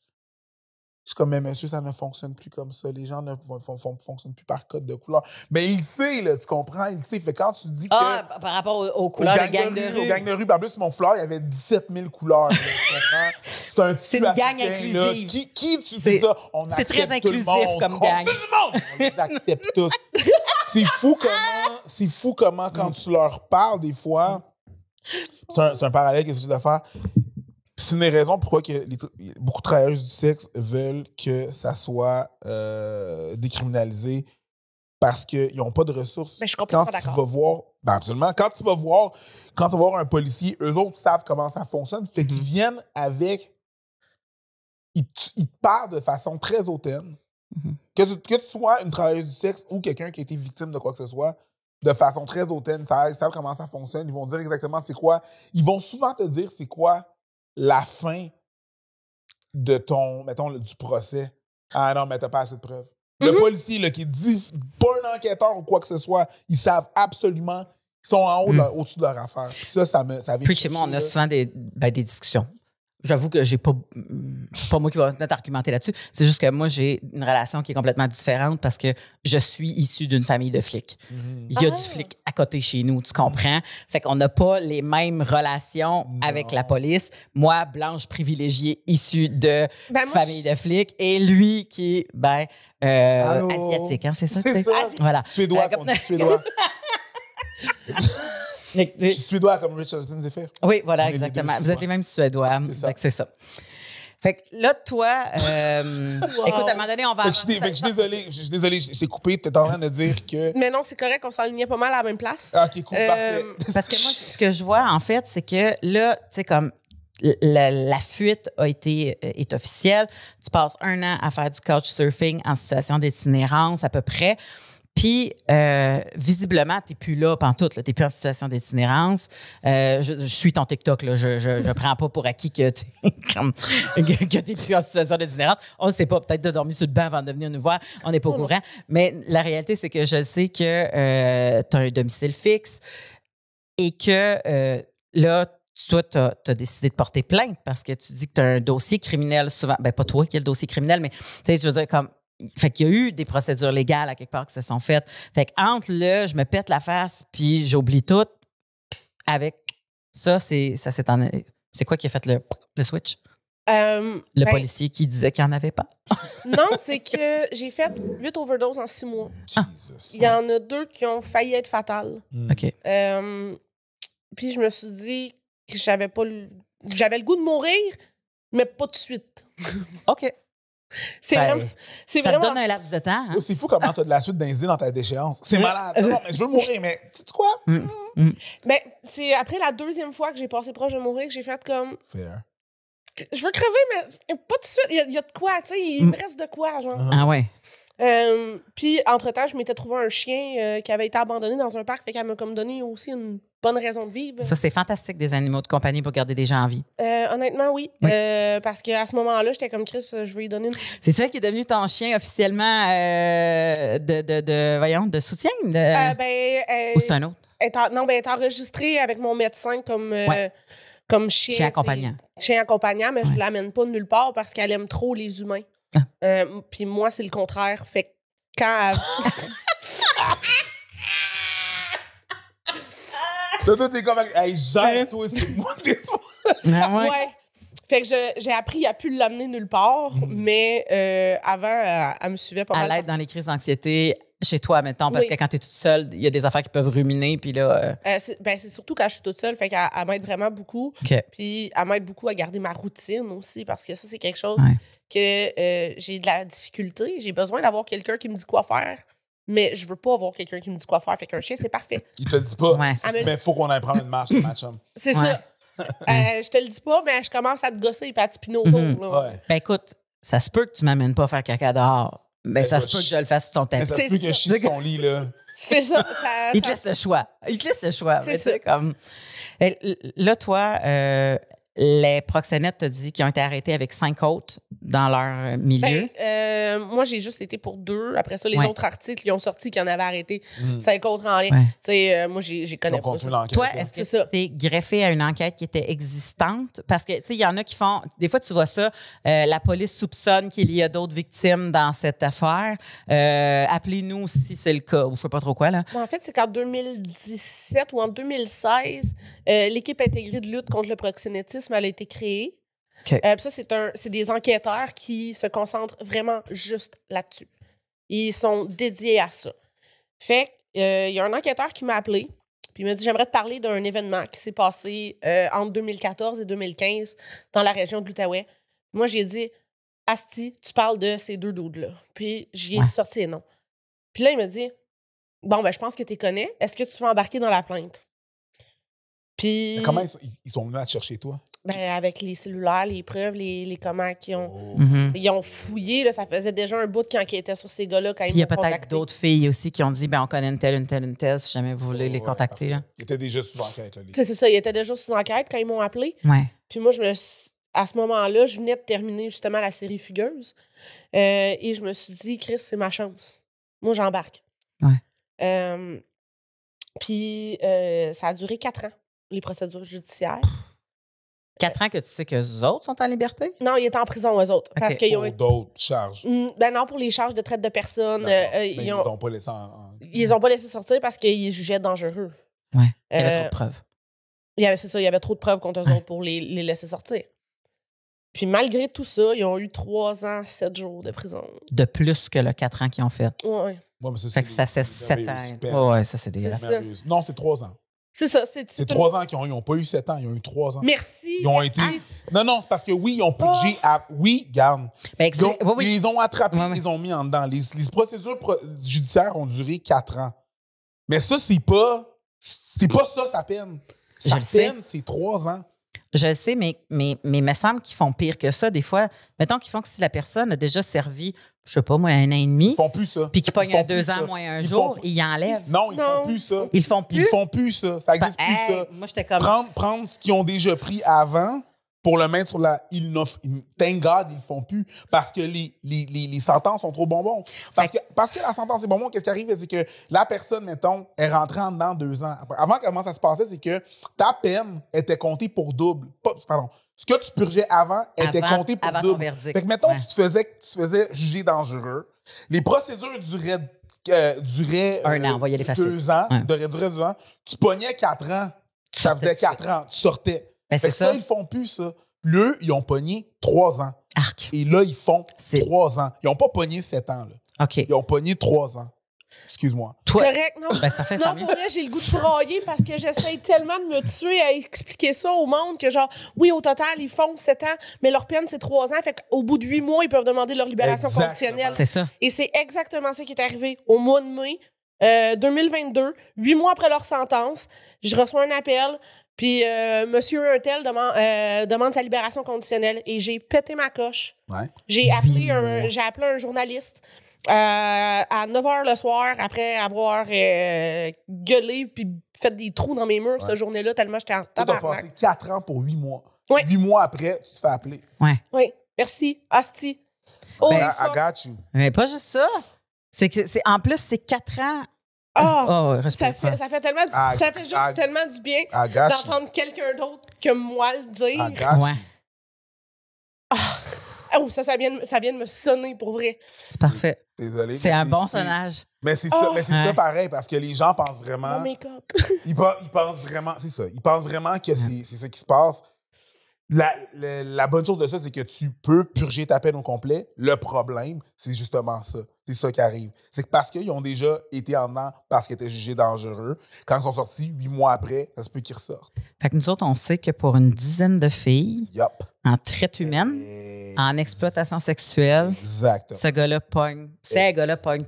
Je suis comme, mais monsieur, ça ne fonctionne plus comme ça. Les gens ne fonctionnent plus par code de couleur. Mais il sait, tu comprends? Il sait. Fait quand tu dis ah, que. Ah, par rapport aux, couleurs de gang gang de, rue. Aux gangs de rue. En plus, mon fleur, il y avait 17 000 couleurs. [LAUGHS] C'est un C'est une gang inclusive. Qui, tu dis ça? C'est très inclusif comme on gang. Tout le monde! On les accepte [LAUGHS] tous. C'est fou comment, c'est fou comment quand tu leur parles des fois, c'est un, quest parallèle que je de faire. C'est une des raisons pourquoi que beaucoup de travailleurs du sexe veulent que ça soit euh, décriminalisé parce qu'ils n'ont pas de ressources. Mais ben, je comprends quand tu vas voir, ben absolument, quand tu vas voir, quand tu vas voir un policier, eux autres savent comment ça fonctionne, fait qu'ils mhm. viennent avec, ils, te parlent de façon très hautaine. Mhm. que, tu, sois une travailleuse du sexe ou quelqu'un qui a été victime de quoi que ce soit, de façon très hautaine, ça, ils savent comment ça fonctionne, ils vont dire exactement c'est quoi. Ils vont souvent te dire c'est quoi la fin de ton, mettons, du procès. Ah non, mais t'as pas assez de preuves. Le mm-hmm. policier qui dit pas un enquêteur ou quoi que ce soit, ils savent absolument, qu'ils sont en haut, mm. au-dessus de leur affaire. Puis ça, ça me. Puis chez moi, on a souvent des ben, discussions J'avoue que j'ai pas. pas moi qui va être argumenter là-dessus. C'est juste que moi, j'ai une relation qui est complètement différente parce que je suis issue d'une famille de flics. Il y a du ah. flic à côté chez nous, tu comprends? Fait qu'on n'a pas les mêmes relations avec la police. Moi, blanche privilégiée, issue de ben, famille de flics, et lui qui est, ben, euh, asiatique, hein, c'est ça? Voilà. Suédois, euh, comme... suédois. [LAUGHS] [LAUGHS] Je suis suédois comme Richardson Zephyr. Oui, voilà, exactement. Vous êtes les mêmes Suédois. C'est ça. Fait que là, toi, euh, [LAUGHS] écoute, à un moment donné, on va. je, suis, désolé, je, suis désolé, je, coupé, t'es en train de dire que. [LAUGHS] Mais non, c'est correct, on s'enlignait pas mal à la même place. Ah, ok, cool, euh, parfait. [LAUGHS] Parce que moi, ce que je vois, en fait, c'est que là, tu sais, comme. La, la, fuite a été euh, est officielle. Tu passes un an à faire du couchsurfing en situation d'itinérance à peu près. Puis, euh, visiblement, tu n'es plus là, pantoute. Tu n'es plus en situation d'itinérance. Euh, je, suis ton TikTok. Je ne prends pas pour acquis que tu n'es [LAUGHS] plus en situation d'itinérance. On ne sait pas. Peut-être de dormir sur le banc avant de venir nous voir. On n'est pas au courant. Mais la réalité, c'est que je sais que euh, tu as un domicile fixe et que là, toi, tu as, décidé de porter plainte parce que tu dis que tu as un dossier criminel souvent. Ben, pas toi qui as le dossier criminel, mais tu sais, je veux dire, comme fait qu'il y a eu des procédures légales à quelque part qui se sont faites. Fait que entre le je me pète la face puis j'oublie tout avec ça c'est ça s'est en... c'est quoi qui a fait le, le switch euh, le ben policier qui disait qu'il n'y en avait pas. [LAUGHS] non, c'est que j'ai fait huit overdoses en six mois. Ah. Il y en a deux qui ont failli être fatales. Hmm. Euh, puis je me suis dit que j'avais pas le... j'avais le goût de mourir, mais pas de suite. [LAUGHS] OK. C'est ben, vraiment, ça te donne un laps de temps. C'est hein. fou comment tu as de la suite d'incidents dans ta déchéance. C'est mm. malade. Non, mais je veux mourir, mais tu sais quoi? Mm. Mm. Ben, c'est après la deuxième fois que j'ai passé proche de mourir que j'ai fait comme. Fair. Je veux crever, mais pas tout de suite. Il y, a de quoi, tu sais. Il me reste de quoi, genre. Ah, ah ouais. Euh, puis, entre-temps, je m'étais trouvé un chien euh, qui avait été abandonné dans un parc, fait qu'elle m'a comme donné aussi une bonne raison de vivre. Ça, c'est fantastique des animaux de compagnie pour garder des gens en vie. Euh, honnêtement, oui. parce qu'à ce moment-là, j'étais comme Chris, je vais lui donner une. C'est ça qui est devenu ton chien officiellement de, voyons, de soutien? Ben, Ou c'est un autre? non, ben, elle est enregistrée avec mon médecin comme. Comme chien. Chien accompagnant. Chien accompagnant, mais je ne l'amène pas nulle part parce qu'elle aime trop les humains. Euh, puis moi, c'est le contraire. Fait que quand. [LAUGHS] Toi, toi, t'es comme. Hey, gère-toi, c'est moi des fois [LAUGHS] ah ouais. Fait que j'ai appris à plus l'amener nulle part, mm. mais euh, avant, elle, me suivait pas mal. À l'aide dans les crises d'anxiété, chez toi, maintenant parce que quand t'es toute seule, il y a des affaires qui peuvent ruminer, puis là... Euh ben, c'est surtout quand je suis toute seule, fait qu'elle m'aide vraiment beaucoup. Puis elle m'aide beaucoup à garder ma routine aussi, parce que ça, c'est quelque chose que euh, j'ai de la difficulté, j'ai besoin d'avoir quelqu'un qui me dit quoi faire. Mais je veux pas avoir quelqu'un qui me dit quoi faire. Fait qu'un chien, c'est parfait. Il te le dit pas. mais il faut qu'on aille prendre une marche, [LAUGHS] ma chum. C'est ça. Euh, je te le dis pas, mais je commence à te gosser et à te piner mhm. Ben écoute, ça se peut que tu m'amènes pas faire caca dehors. Mais ben, ça se peut que je le fasse sur ton tapis. Ça se peut que je chie sur ton lit, là. [LAUGHS] C'est ça, ça. il te laisse le choix. Il te laisse le choix. C'est comme... Eh, là, toi, euh, les proxénètes te dit qu'ils ont été arrêtés avec cinq autres dans leur euh, milieu. Ben, euh, moi, j'ai juste été pour deux. Après ça, les autres articles, ils ont sorti y en avait arrêté mm. cinq autres en ligne. Tu sais, euh, moi, j'ai connais pas Toi, est-ce que t'es greffé à une enquête qui était existante? Parce que, tu sais, il y en a qui font... Des fois, tu vois ça, la police soupçonne qu'il y a d'autres victimes dans cette affaire. Appelez-nous si c'est le cas, ou je sais pas trop quoi, là. en fait, c'est qu'en 2017 ou en 2016, l'équipe intégrée de lutte contre le proxénétisme elle a été créée. Euh, ça, c'est des enquêteurs qui se concentrent vraiment juste là-dessus. Ils sont dédiés à ça. Fait euh, il y a un enquêteur qui m'a appelé, puis il m'a dit J'aimerais te parler d'un événement qui s'est passé euh, entre 2014 et 2015 dans la région de l'Outaouais. Moi, j'ai dit Asti, tu parles de ces deux doudes-là. Puis j'y ai sorti non. Puis là, il m'a dit Bon, ben, je pense que tu connais. Est-ce que tu vas embarquer dans la plainte puis. Comment ils sont, venus à te chercher, toi? Ben, avec les cellulaires, les preuves, les, les comment qu'ils ont. Oh. Mhm. Ils ont fouillé, ça faisait déjà un bout qui étaient sur ces gars-là quand Puis Il y a peut-être d'autres filles aussi qui ont dit ben, on connaît une telle, une telle, une telle, si jamais vous voulez les contacter. Ils étaient déjà sous enquête. C'est ça, ils étaient déjà sous enquête quand ils m'ont appelé. Ouais. Puis moi, je me à ce moment-là, je venais de terminer justement la série Fugueuse euh, et je me suis dit, Chris, c'est ma chance. Moi, j'embarque. Ouais. Euh, puis euh, ça a duré quatre ans les procédures judiciaires. Euh, quatre ans que tu sais que les autres sont en liberté? Non, ils étaient en prison, eux autres. Parce qu'ils ont. d'autres charges. Ben non, pour les charges de traite de personnes. Euh, euh, ils ont pas laissé Ils les ont pas laissé sortir parce qu'ils jugeaient dangereux. Ouais. Il y avait trop de preuves. Il y avait, c'est ça, il y avait trop de preuves contre eux autres pour les, les, laisser sortir. Puis malgré tout ça, ils ont eu trois ans, sept jours de prison. De plus que le quatre ans qu'ils ont fait. Oui. Ouais, mais ça, c'est sept ans. Oui, ça, c'est des. Non, c'est trois ans. C'est ça. C'est trois ans qu'ils ont eu. Ils n'ont pas eu sept ans. Ils ont eu trois ans. Merci. Ils ont été. Non, non, c'est parce que oui, ils ont purgé. Ah. À... Oui, garde. Ben, ils, ont... ont attrapé, ils ont mis en dedans. Les, procédures judiciaires ont duré quatre ans. Mais ça, c'est pas. C'est pas ça, sa peine. Sa peine, c'est trois ans. Je sais, mais, mais, mais il me semble qu'ils font pire que ça des fois. Mettons qu'ils font que si la personne a déjà servi je sais pas, moi, un an et demi. Ils font plus ça. Puis qu'ils pognent deux ans ça. moins un jour, ils y enlèvent. Non, ils font plus ça. Ils font plus. Ils font plus ça. Ça existe bah, plus ça. Moi, j'étais comme. Prendre, prendre ce qu'ils ont déjà pris avant, pour le mettre sur la. Ils thank God, ils font plus parce que les, les, sentences sont trop bonbons. Parce que, parce que la sentence est bonbon, qu'est-ce qui arrive? C'est que la personne, mettons, est rentrée en dedans deux ans. Avant, comment ça se passait? C'est que ta peine était comptée pour double. Pardon. Ce que tu purgeais avant était compté pour avant double. Ton Fait que, mettons, tu, te faisais, tu faisais juger dangereux. Les procédures duraient euh, un euh, deux ans, Tu pognais quatre ans. ça faisait quatre ans. Tu sortais. Ben, c'est ça. Ils font plus ça. Eux, ils ont pogné trois ans. Et là, ils font trois ans. Ils n'ont pas pogné sept ans. Là. OK. Ils ont pogné trois ans. Excuse-moi. Correct, non? Ben, non, j'ai le goût de broyer parce que j'essaye tellement de me tuer à expliquer ça au monde que, genre, oui, au total, ils font sept ans, mais leur peine, c'est trois ans. Fait qu'au bout de huit mois, ils peuvent demander leur libération conditionnelle. ça. Et c'est exactement ça qui est arrivé au mois de mai. 2022, euh, huit mois après leur sentence, je reçois un appel puis euh, Monsieur euh, demande, sa libération conditionnelle et j'ai pété ma coche. J'ai appelé un, journaliste euh, à 9 h le soir après avoir euh, gueulé puis fait des trous dans mes murs cette journée-là tellement j'étais en tabac. Tu as passé 4 ans pour 8 mois. Huit 8 mois après, tu te fais appeler. Oui. Oui. Merci. Asti. Ben, oh, Mais pas juste ça. C'est que, en plus, c'est 4 ans Oh, ça, fait, ça, fait, tellement du, ah, tellement du bien d'entendre quelqu'un d'autre que moi le dire. Oh, ça, ça vient, de, ça vient de me sonner pour vrai. C'est parfait. Désolé. C'est un bon sonnage. Mais c'est ça, mais c'est ça pareil, parce que les gens pensent vraiment. Mon make-up. ils, pensent vraiment, c'est ça. Ils pensent vraiment que c'est ça qui se passe. La, bonne chose de ça, c'est que tu peux purger ta peine au complet. Le problème, c'est justement ça. C'est ça qui arrive. C'est que parce qu'ils ont déjà été en dedans, parce qu'ils étaient jugés dangereux, quand ils sont sortis, huit mois après, ça se peut qu'ils ressortent. Fait que nous autres, on sait que pour une dizaine de filles en traite humaine, en exploitation sexuelle, ce gars-là pogne,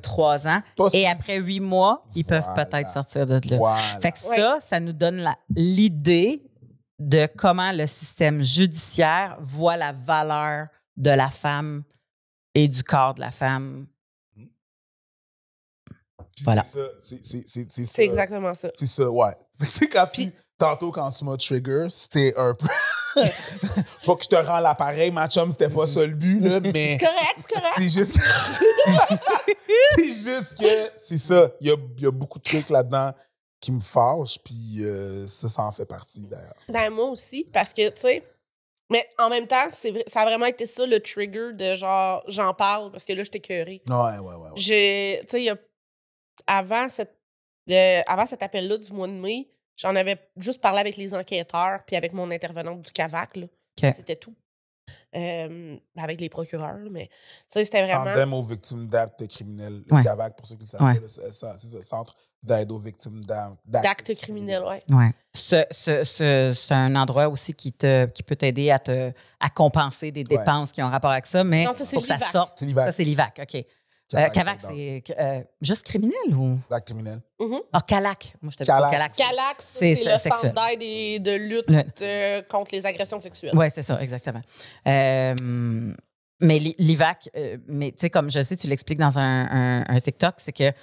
trois ans. Et après huit mois, ils peuvent peut-être sortir de là. Fait que ça, ça nous donne l'idée de comment le système judiciaire voit la valeur de la femme et du corps de la femme. Voilà. C'est exactement ça. C'est ça, ouais. C'est [LAUGHS] quand tantôt, quand tu m'as trigger, c'était un peu. pas [LAUGHS] que je te rends l'appareil, ma chum, c'était pas ça le but, là, [LAUGHS] mais. correct, correct. C'est juste. c'est juste que, c'est ça. Il y a, y a beaucoup de trucs là-dedans qui me fâche, puis euh, ça, ça en fait partie d'ailleurs. Ben, moi aussi, parce que, tu sais, mais en même temps, c'est ça a vraiment été ça le trigger de genre, j'en parle parce que là, j'étais curée. Ouais, ouais, ouais. J'ai, tu sais, avant, avant cet appel-là du mois de mai, j'en avais juste parlé avec les enquêteurs puis avec mon intervenante du CAVAC, là. C'était tout. avec les procureurs, mais tu sais, c'était vraiment. Tandem aux victimes d'actes criminels, le CAVAC, pour ceux qui le savent, c'est ça, c'est centre d'aide aux victimes d'actes criminels. oui. ouais. C'est un endroit aussi qui, te, qui peut t'aider à, te, à compenser des dépenses qui ont rapport avec ça, mais ça, pour que ça sorte. Ça, c'est l'IVAC, OK. Euh, Cavac, c'est euh, juste criminel ou? CAVAC, criminel. Mm-hmm. Ah, oh, Calac. Moi, je te dis, Calac, Calac c'est le centre d'aide de lutte euh, contre les agressions sexuelles. Oui, c'est ça, exactement. mais l'IVAC, mais tu sais, comme je sais, tu l'expliques dans un, un TikTok, c'est que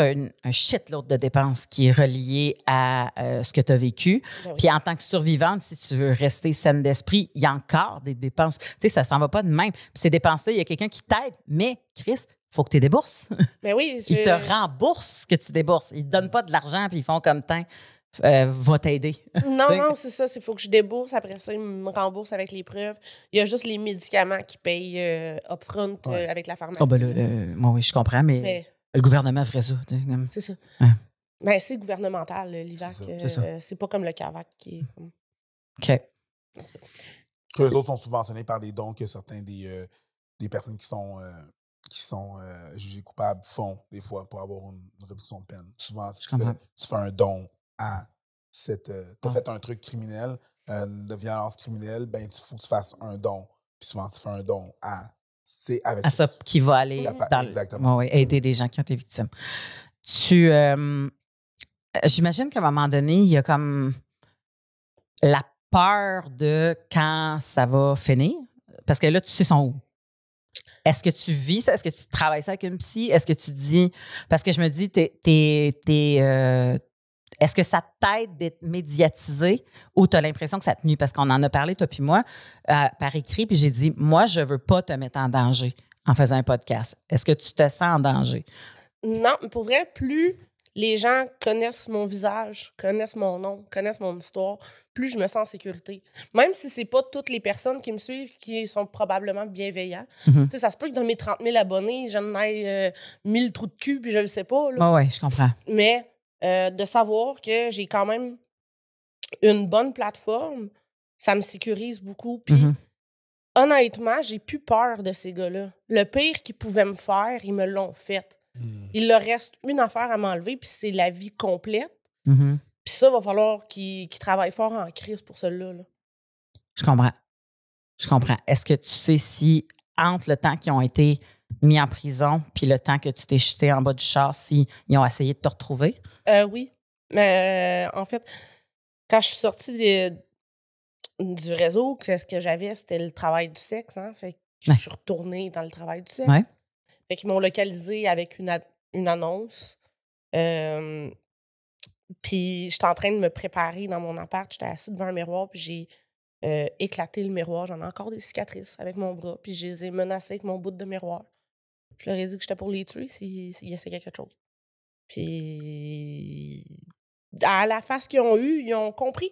un shitload de dépenses qui est relié à euh, ce que tu as vécu. Ben puis en tant que survivante, si tu veux rester saine d'esprit, il y a encore des dépenses. Tu sais, ça s'en va pas de même. c'est ces dépenses-là, il y a quelqu'un qui t'aide, mais Chris, faut que tu débourses. mais [LAUGHS] ben oui, il Ils te remboursent ce que tu débourses. Ils te donnent pas de l'argent, puis ils font comme temps. Euh, va t'aider. Non, [LAUGHS] non, c'est ça. Il faut que je débourse. Après ça, ils me remboursent avec les preuves. Il y a juste les médicaments qui payent euh, upfront avec la pharmacie. Oh, ben, moi, oui, je comprends, mais le gouvernement ferait ça. C'est ça. Ben, c'est gouvernemental, l'IVAC. C'est pas comme le CAVAC qui est. OK. Que les autres sont subventionnés par des dons que certains des, euh, des personnes qui sont, euh, qui sont euh, jugées coupables font, des fois, pour avoir une, réduction de peine. Souvent, tu fais, un don à cette. tu as ah. fait un truc criminel, de violence criminelle, ben, il faut que tu fasses un don. Puis souvent, tu fais un don à c'est avec ça qui va aller aider des gens qui ont été victimes. Tu, euh, j'imagine qu'à un moment donné, il y a comme la peur de quand ça va finir, parce que là, tu sais son où. Est-ce que tu vis ça? Est-ce que tu travailles ça avec une psy? Est-ce que tu dis. Parce que je me dis, t'es, euh, est-ce que ça t'aide d'être médiatisé ou tu as l'impression que ça te nuit? Parce qu'on en a parlé, toi puis moi, euh, par écrit, puis j'ai dit, moi, je veux pas te mettre en danger en faisant un podcast. Est-ce que tu te sens en danger? Non, pour vrai, plus les gens connaissent mon visage, connaissent mon nom, connaissent mon histoire, plus je me sens en sécurité. Même si c'est pas toutes les personnes qui me suivent qui sont probablement bienveillantes. Mhm. Tu sais, Ça se peut que dans mes 30 000 abonnés, j'en ai euh, mille 1000 trous de cul, puis je le sais pas. Oui, oui, je comprends. Mais euh, de savoir que j'ai quand même une bonne plateforme, ça me sécurise beaucoup. Puis mmh honnêtement, j'ai plus peur de ces gars-là. Le pire qu'ils pouvaient me faire, ils me l'ont fait. Mmh. Il leur reste une affaire à m'enlever, puis c'est la vie complète. Mmh puis ça, va falloir qu'ils travaillent fort en crise pour cela. Là. Je comprends. Je comprends. Est-ce que tu sais si entre le temps qu'ils ont été mis en prison, puis le temps que tu t'es jeté en bas du char, s'ils ont essayé de te retrouver? Euh, oui. Mais euh, en fait, quand je suis sortie du réseau, ce que j'avais, c'était le travail du sexe. Hein. Fait je suis retournée dans le travail du sexe. Ils m'ont localisée avec une, annonce. Euh, puis j'étais en train de me préparer dans mon appart. J'étais assise devant un miroir, puis j'ai éclaté le miroir. J'en ai encore des cicatrices avec mon bras, puis je les ai menacées avec mon bout de miroir. Je leur ai dit que j'étais pour les tuer s'ils si, essayaient quelque chose. Puis, à la face qu'ils ont eue, ils ont compris.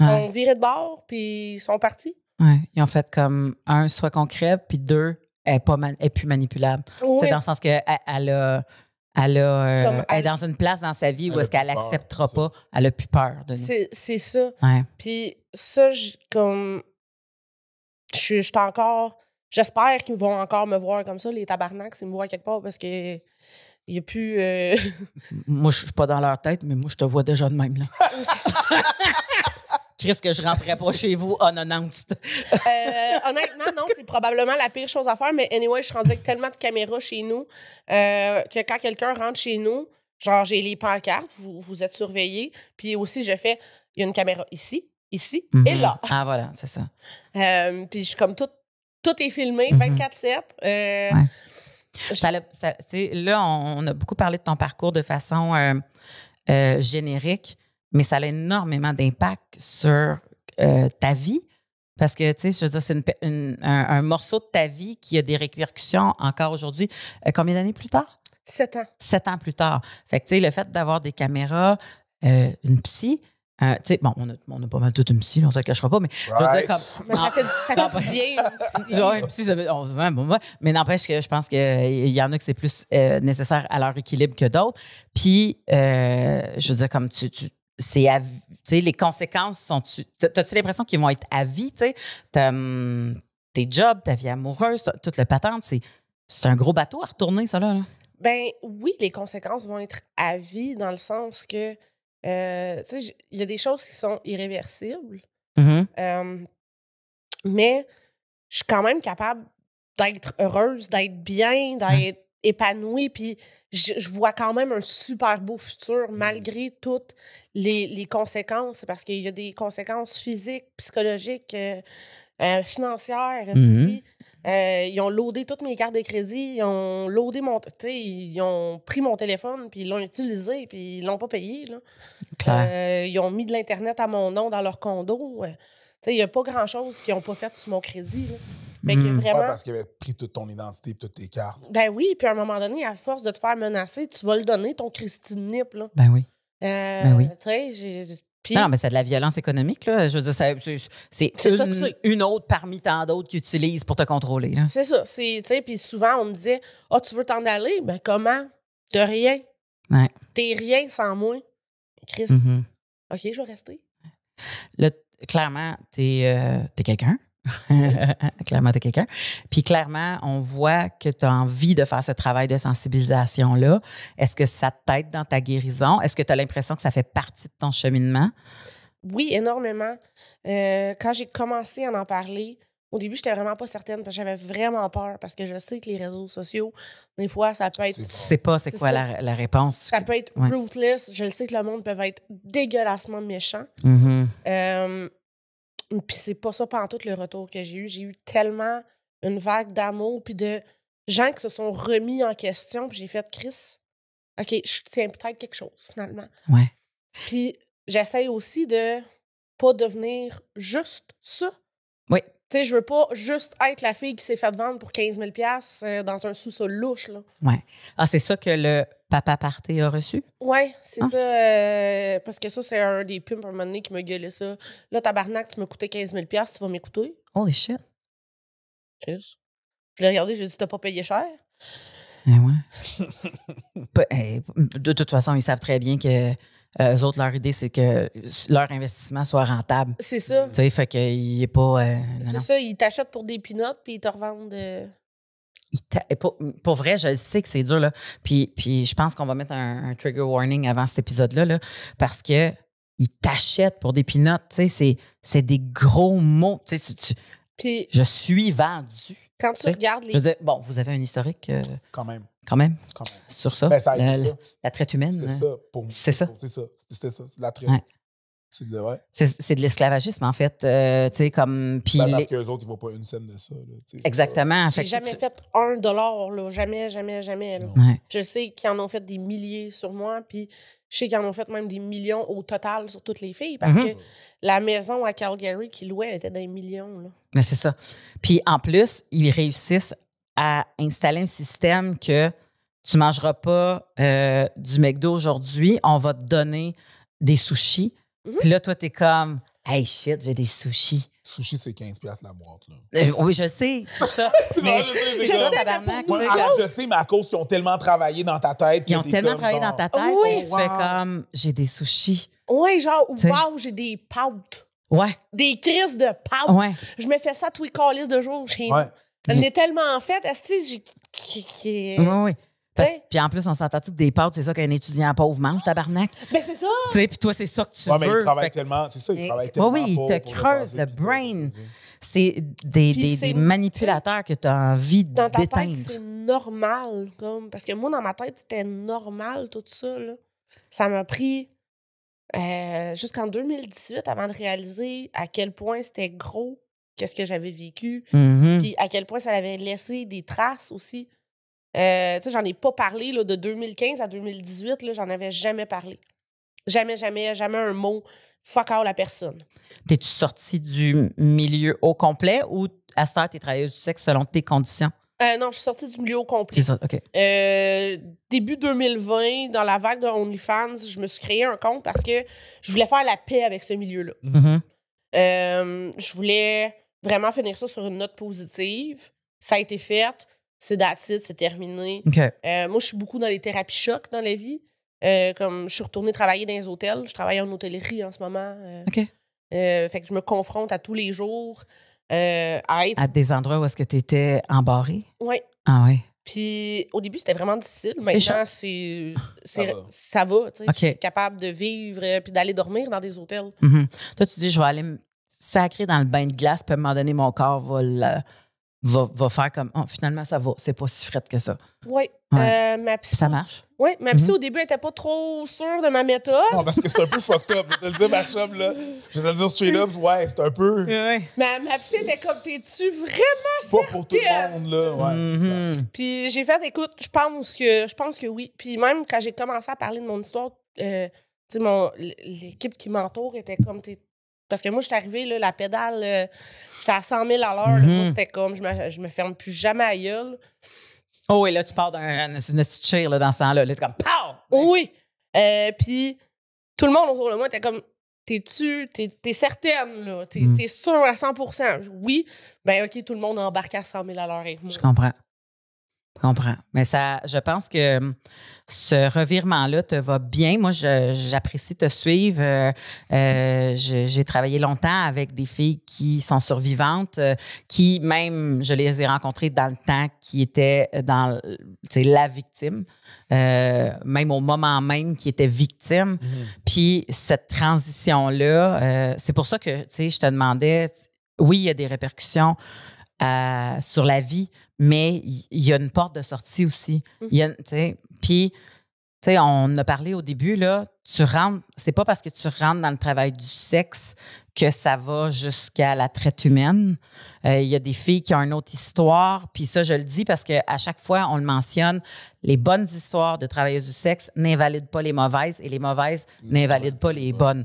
Ils sont viré de bord, puis ils sont partis. Oui, Ils ont fait comme, un, soit qu'on crève, puis deux, elle est, pas est plus manipulable. C'est Dans le sens qu'elle elle a. Elle, a, euh, est dans une place dans sa vie où est-ce qu'elle l'acceptera pas, elle a plus peur de nous. C'est ça. Puis ça, comme je suis encore J'espère qu'ils vont encore me voir comme ça, les tabarnaks, s'ils me voient quelque part, parce que il n'y a plus. Euh, moi, je suis pas dans leur tête, mais moi, je te vois déjà de même, là. Qu'est-ce [LAUGHS] que je rentrais pas chez vous unannounced. euh, honnêtement, non, c'est probablement la pire chose à faire, mais anyway, je suis rendue avec tellement de caméras chez nous euh, que quand quelqu'un rentre chez nous, genre, j'ai les pancartes, vous, vous êtes surveillés, puis aussi, je fais, il y a une caméra ici, ici et mm-hmm. là. Ah, voilà, c'est ça. Euh, puis je suis comme toute tout est filmé, 24-7. Mhm. Euh, là, on, a beaucoup parlé de ton parcours de façon euh, euh, générique, mais ça a énormément d'impact sur ta vie. Parce que, c'est un, morceau de ta vie qui a des répercussions encore aujourd'hui. combien d'années plus tard? Sept ans. Sept ans plus tard. Fait le fait d'avoir des caméras, une psy, euh, tu sais, bon, on a, pas mal tout une psy, on on se cachera pas, mais je veux dire, comme, mais ça fait, ça bien. mais n'empêche que je pense qu'il y en a que c'est plus euh, nécessaire à leur équilibre que d'autres. Puis, euh, je veux dire, comme tu, tu c'est les conséquences sont tu as-tu l'impression qu'ils vont être à vie tu hum, tes jobs ta vie amoureuse toute la patente c'est c'est un gros bateau à retourner ça là, là, ben oui les conséquences vont être à vie dans le sens que euh, il y a des choses qui sont irréversibles, mm-hmm. mais je suis quand même capable d'être heureuse, d'être bien, mmh. d'être épanouie, puis je, vois quand même un super beau futur mmh. malgré toutes les, les conséquences, parce qu'il y a des conséquences physiques, psychologiques, euh, euh, financières, mm-hmm. Euh, ils ont loadé toutes mes cartes de crédit, ils ont loadé mon. ils ont pris mon téléphone, puis ils l'ont utilisé, puis ils l'ont pas payé. Euh, ils ont mis de l'Internet à mon nom dans leur condo. Euh. Il n'y a pas grand-chose qu'ils n'ont pas fait sur mon crédit. Là. Hmm. vraiment... parce qu'ils avaient pris toute ton identité et toutes tes cartes. Ben oui, puis à un moment donné, à force de te faire menacer, tu vas le donner, ton Christine Nip. Là. Ben oui. ben oui non, mais c'est de la violence économique, là. Je veux dire, c'est, une, autre parmi tant d'autres qu'ils utilisent pour te contrôler. C'est ça. puis souvent, on me dit Ah, oh, tu veux t'en aller? Mais ben, comment? T'as rien. T'es rien sans moi. Chris, mm-hmm. OK, je vais rester. Là, clairement, t'es, euh, t'es quelqu'un. [LAUGHS] clairement, tu quelqu'un. Puis clairement, on voit que tu as envie de faire ce travail de sensibilisation-là. Est-ce que ça t'aide dans ta guérison? Est-ce que tu as l'impression que ça fait partie de ton cheminement? Oui, énormément. Euh, quand j'ai commencé à en parler, au début, j'étais vraiment pas certaine parce que j'avais vraiment peur parce que je sais que les réseaux sociaux, des fois, ça peut être. Tu sais pas c'est quoi la, réponse. Ça peut être ruthless. Je le sais que le monde peut être dégueulassement méchant. Mm-hmm. Euh, puis c'est pas ça en tout le retour que j'ai eu. J'ai eu tellement une vague d'amour, puis de gens qui se sont remis en question, puis j'ai fait Chris, OK, je tiens peut-être quelque chose finalement. Ouais. Puis j'essaie aussi de pas devenir juste ça. Oui. Tu sais, je veux pas juste être la fille qui s'est faite vendre pour 15 000 euh, dans un sous-sol louche. Là. Ouais. Ah, c'est ça que le papa parté a reçu? Oui, c'est ah. ça. Euh, parce que ça, c'est un des pimps à un moment donné qui me gueulait ça. Là, tabarnak, tu m'as coûté 15 000 tu vas m'écouter? Holy shit. Chris. Je l'ai regardé, j'ai dit, t'as pas payé cher? Ben ouais. [LAUGHS] de toute façon, ils savent très bien que euh, eux autres, leur idée, c'est que leur investissement soit rentable. C'est ça. Tu sais, fait qu'il n'est pas. Euh, c'est ça, ils t'achètent pour des pinottes puis ils te revendent. Euh, pour, vrai, je sais que c'est dur, là. Puis, je pense qu'on va mettre un, trigger warning avant cet épisode-là, là, parce que ils t'achètent pour des pinottes. Tu sais, c'est des gros mots. Tu sais, puis, je suis vendu. Quand tu regardes les. Je bon, vous avez un historique. Quand même. Quand même. Sur ça, ben, la, traite humaine. Hein. C'est ça, C'est ça. C'est C'était ça. C'est la traite. C'est de, de l'esclavagisme, en fait. Euh, tu sais, comme. Ben, parce les... autres, ils pas une scène de ça. Exactement. J'ai jamais fait un dollar, Jamais, jamais, jamais. Je sais qu'ils en ont fait des milliers sur moi, puis je sais qu'ils en ont fait même des millions au total sur toutes les filles, parce mhm. que la maison à Calgary qu'ils louaient était des millions. Mais c'est ça. Puis en plus, ils réussissent à installer un système que tu ne mangeras pas euh, du McDo aujourd'hui, on va te donner des sushis. Mhm. Puis là, toi, tu es comme, hey shit, j'ai des sushis. Sushis, c'est 15$ la boîte. Là. Euh, oui, je sais. je sais, mais à cause qu'ils ont tellement travaillé dans ta tête. Ils ont tellement travaillé dans... ta tête. Oh, tu fais comme, j'ai des sushis. Oui, genre, wow, j'ai des pâtes. Ouais. Des crises de pâtes. Ouais. Je me fais ça tous les calices de jour chez ouais. On est tellement en fait, Asti, qui. qui... Oui, oui. puis en plus, on s'entend tout des pâtes, c'est ça qu'un étudiant pauvre mange, tabarnak. Mais ben, c'est ça! Tu puis toi, c'est ça que tu ouais, veux. mais il travaille tellement, c'est ça, il travaille tellement. Oui, oui, il te creuse le brain. C'est des, des, manipulateurs que tu as envie d'éteindre. c'est normal, comme. Parce que moi, dans ma tête, c'était normal, tout ça, là. Ça m'a pris euh, jusqu'en 2018 avant de réaliser à quel point c'était gros qu'est-ce que j'avais vécu, mm-hmm. puis à quel point ça avait laissé des traces aussi. Euh, tu sais, j'en ai pas parlé là, de 2015 à 2018, là, j'en avais jamais parlé. Jamais, jamais, jamais un mot. Fuck out la personne. T'es-tu sortie du milieu au complet ou à ce temps, t'es travailleuse du sexe selon tes conditions? Euh, non, je suis sortie du milieu au complet. Ça, euh, début 2020, dans la vague de OnlyFans, je me suis créé un compte parce que je voulais faire la paix avec ce milieu-là. Mm-hmm. je voulais vraiment finir ça sur une note positive. Ça a été fait, c'est daté, c'est terminé. Euh, moi, je suis beaucoup dans les thérapies chocs dans la vie. Euh, comme je suis retournée travailler dans les hôtels, je travaille en hôtellerie en ce moment. Euh. fait que je me confronte à tous les jours à des endroits où est-ce que tu étais embarrée? Oui. Ah oui. Puis au début, c'était vraiment difficile. Maintenant, c'est, ça va. Ça va capable de vivre puis d'aller dormir dans des hôtels. Mm-hmm. Toi, tu dis, je vais aller sacré dans le bain de glace, puis à un moment donné, mon corps va, le va, faire comme oh, finalement, ça va, c'est pas si frette que ça. Oui. Ouais. Euh, ma psy, ça marche? Oui, ma psy mhm. au début, elle n'était pas trop sûre de ma méthode. Non, parce que c'est un peu fucked up. Je vais te le dire, ma chum, là. Je vais te le dire straight up, ouais, c'est un peu. Ouais. Ma, ma psy était comme, t'es-tu vraiment Pas pour tout le monde, là. Ouais. Mhm. Puis j'ai fait, écoute, je pense que je pense que oui. Puis même quand j'ai commencé à parler de mon histoire, euh, mon l'équipe qui m'entoure était comme, t'es parce que moi, je suis arrivée, là, la pédale, c'était euh, j'étais à 100 000 à l'heure. Mhm. C'était comme, je me, je me ferme plus jamais à gueule. Oh oui, là, tu pars d'un petit cheer là, dans ce temps-là. Là, t'es comme, pow! Oui. Et euh, puis, tout le monde autour de moi était comme, t'es-tu, t'es certaine, T'es mm. sûr sûre à 100 Oui. Ben, OK, tout le monde embarqué à 100 000 à l'heure avec moi. Je comprends comprends. Mais ça, je pense que euh, ce revirement-là te va bien. Moi, j'apprécie te suivre. Euh, euh, j'ai travaillé longtemps avec des filles qui sont survivantes, qui même, je les ai rencontrées dans le temps, qui étaient dans la victime, même au moment même qui étaient victimes. Mmh Puis cette transition-là, c'est pour ça que je te demandais, oui, il y a des répercussions. Euh, sur la vie, mais il y, a une porte de sortie aussi. Mmh. Puis, tu on a parlé au début, là, tu rentres, c'est pas parce que tu rentres dans le travail du sexe que ça va jusqu'à la traite humaine. Euh, il y a des filles qui ont une autre histoire, puis ça, je le dis parce qu'à chaque fois, on le mentionne, les bonnes histoires de travailleuses du sexe n'invalident pas les mauvaises et les mauvaises n'invalident pas les bonnes.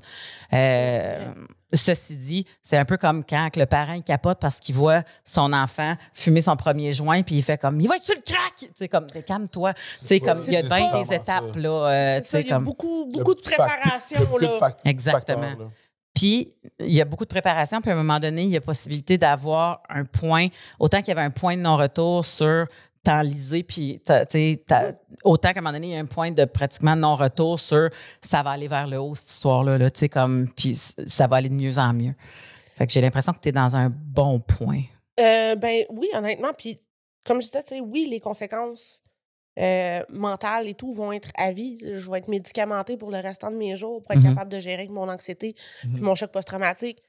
Euh, ceci dit, c'est un peu comme quand le parent capote parce qu'il voit son enfant fumer son premier joint, puis il fait comme, il va être sur le crack! Tu comme, calme-toi. Tu comme, il y a bien des étapes, là. Euh, comme. Beaucoup, beaucoup de préparation. Là. Exactement. Puis, il y a beaucoup de préparation. Puis, à un moment donné, il y a possibilité d'avoir un point. Autant qu'il y avait un point de non-retour sur t'enliser, puis autant qu'à un moment donné, il y a un point de pratiquement non-retour sur ça va aller vers le haut, cette histoire-là. Là, comme, puis, ça va aller de mieux en mieux. Fait que j'ai l'impression que tu es dans un bon point. Euh, ben oui, honnêtement. Puis, comme je disais, oui, les conséquences euh, mental et tout vont être à vie. Je vais être médicamentée pour le restant de mes jours pour être mhm. capable de gérer mon anxiété puis mhm. mon choc post-traumatique.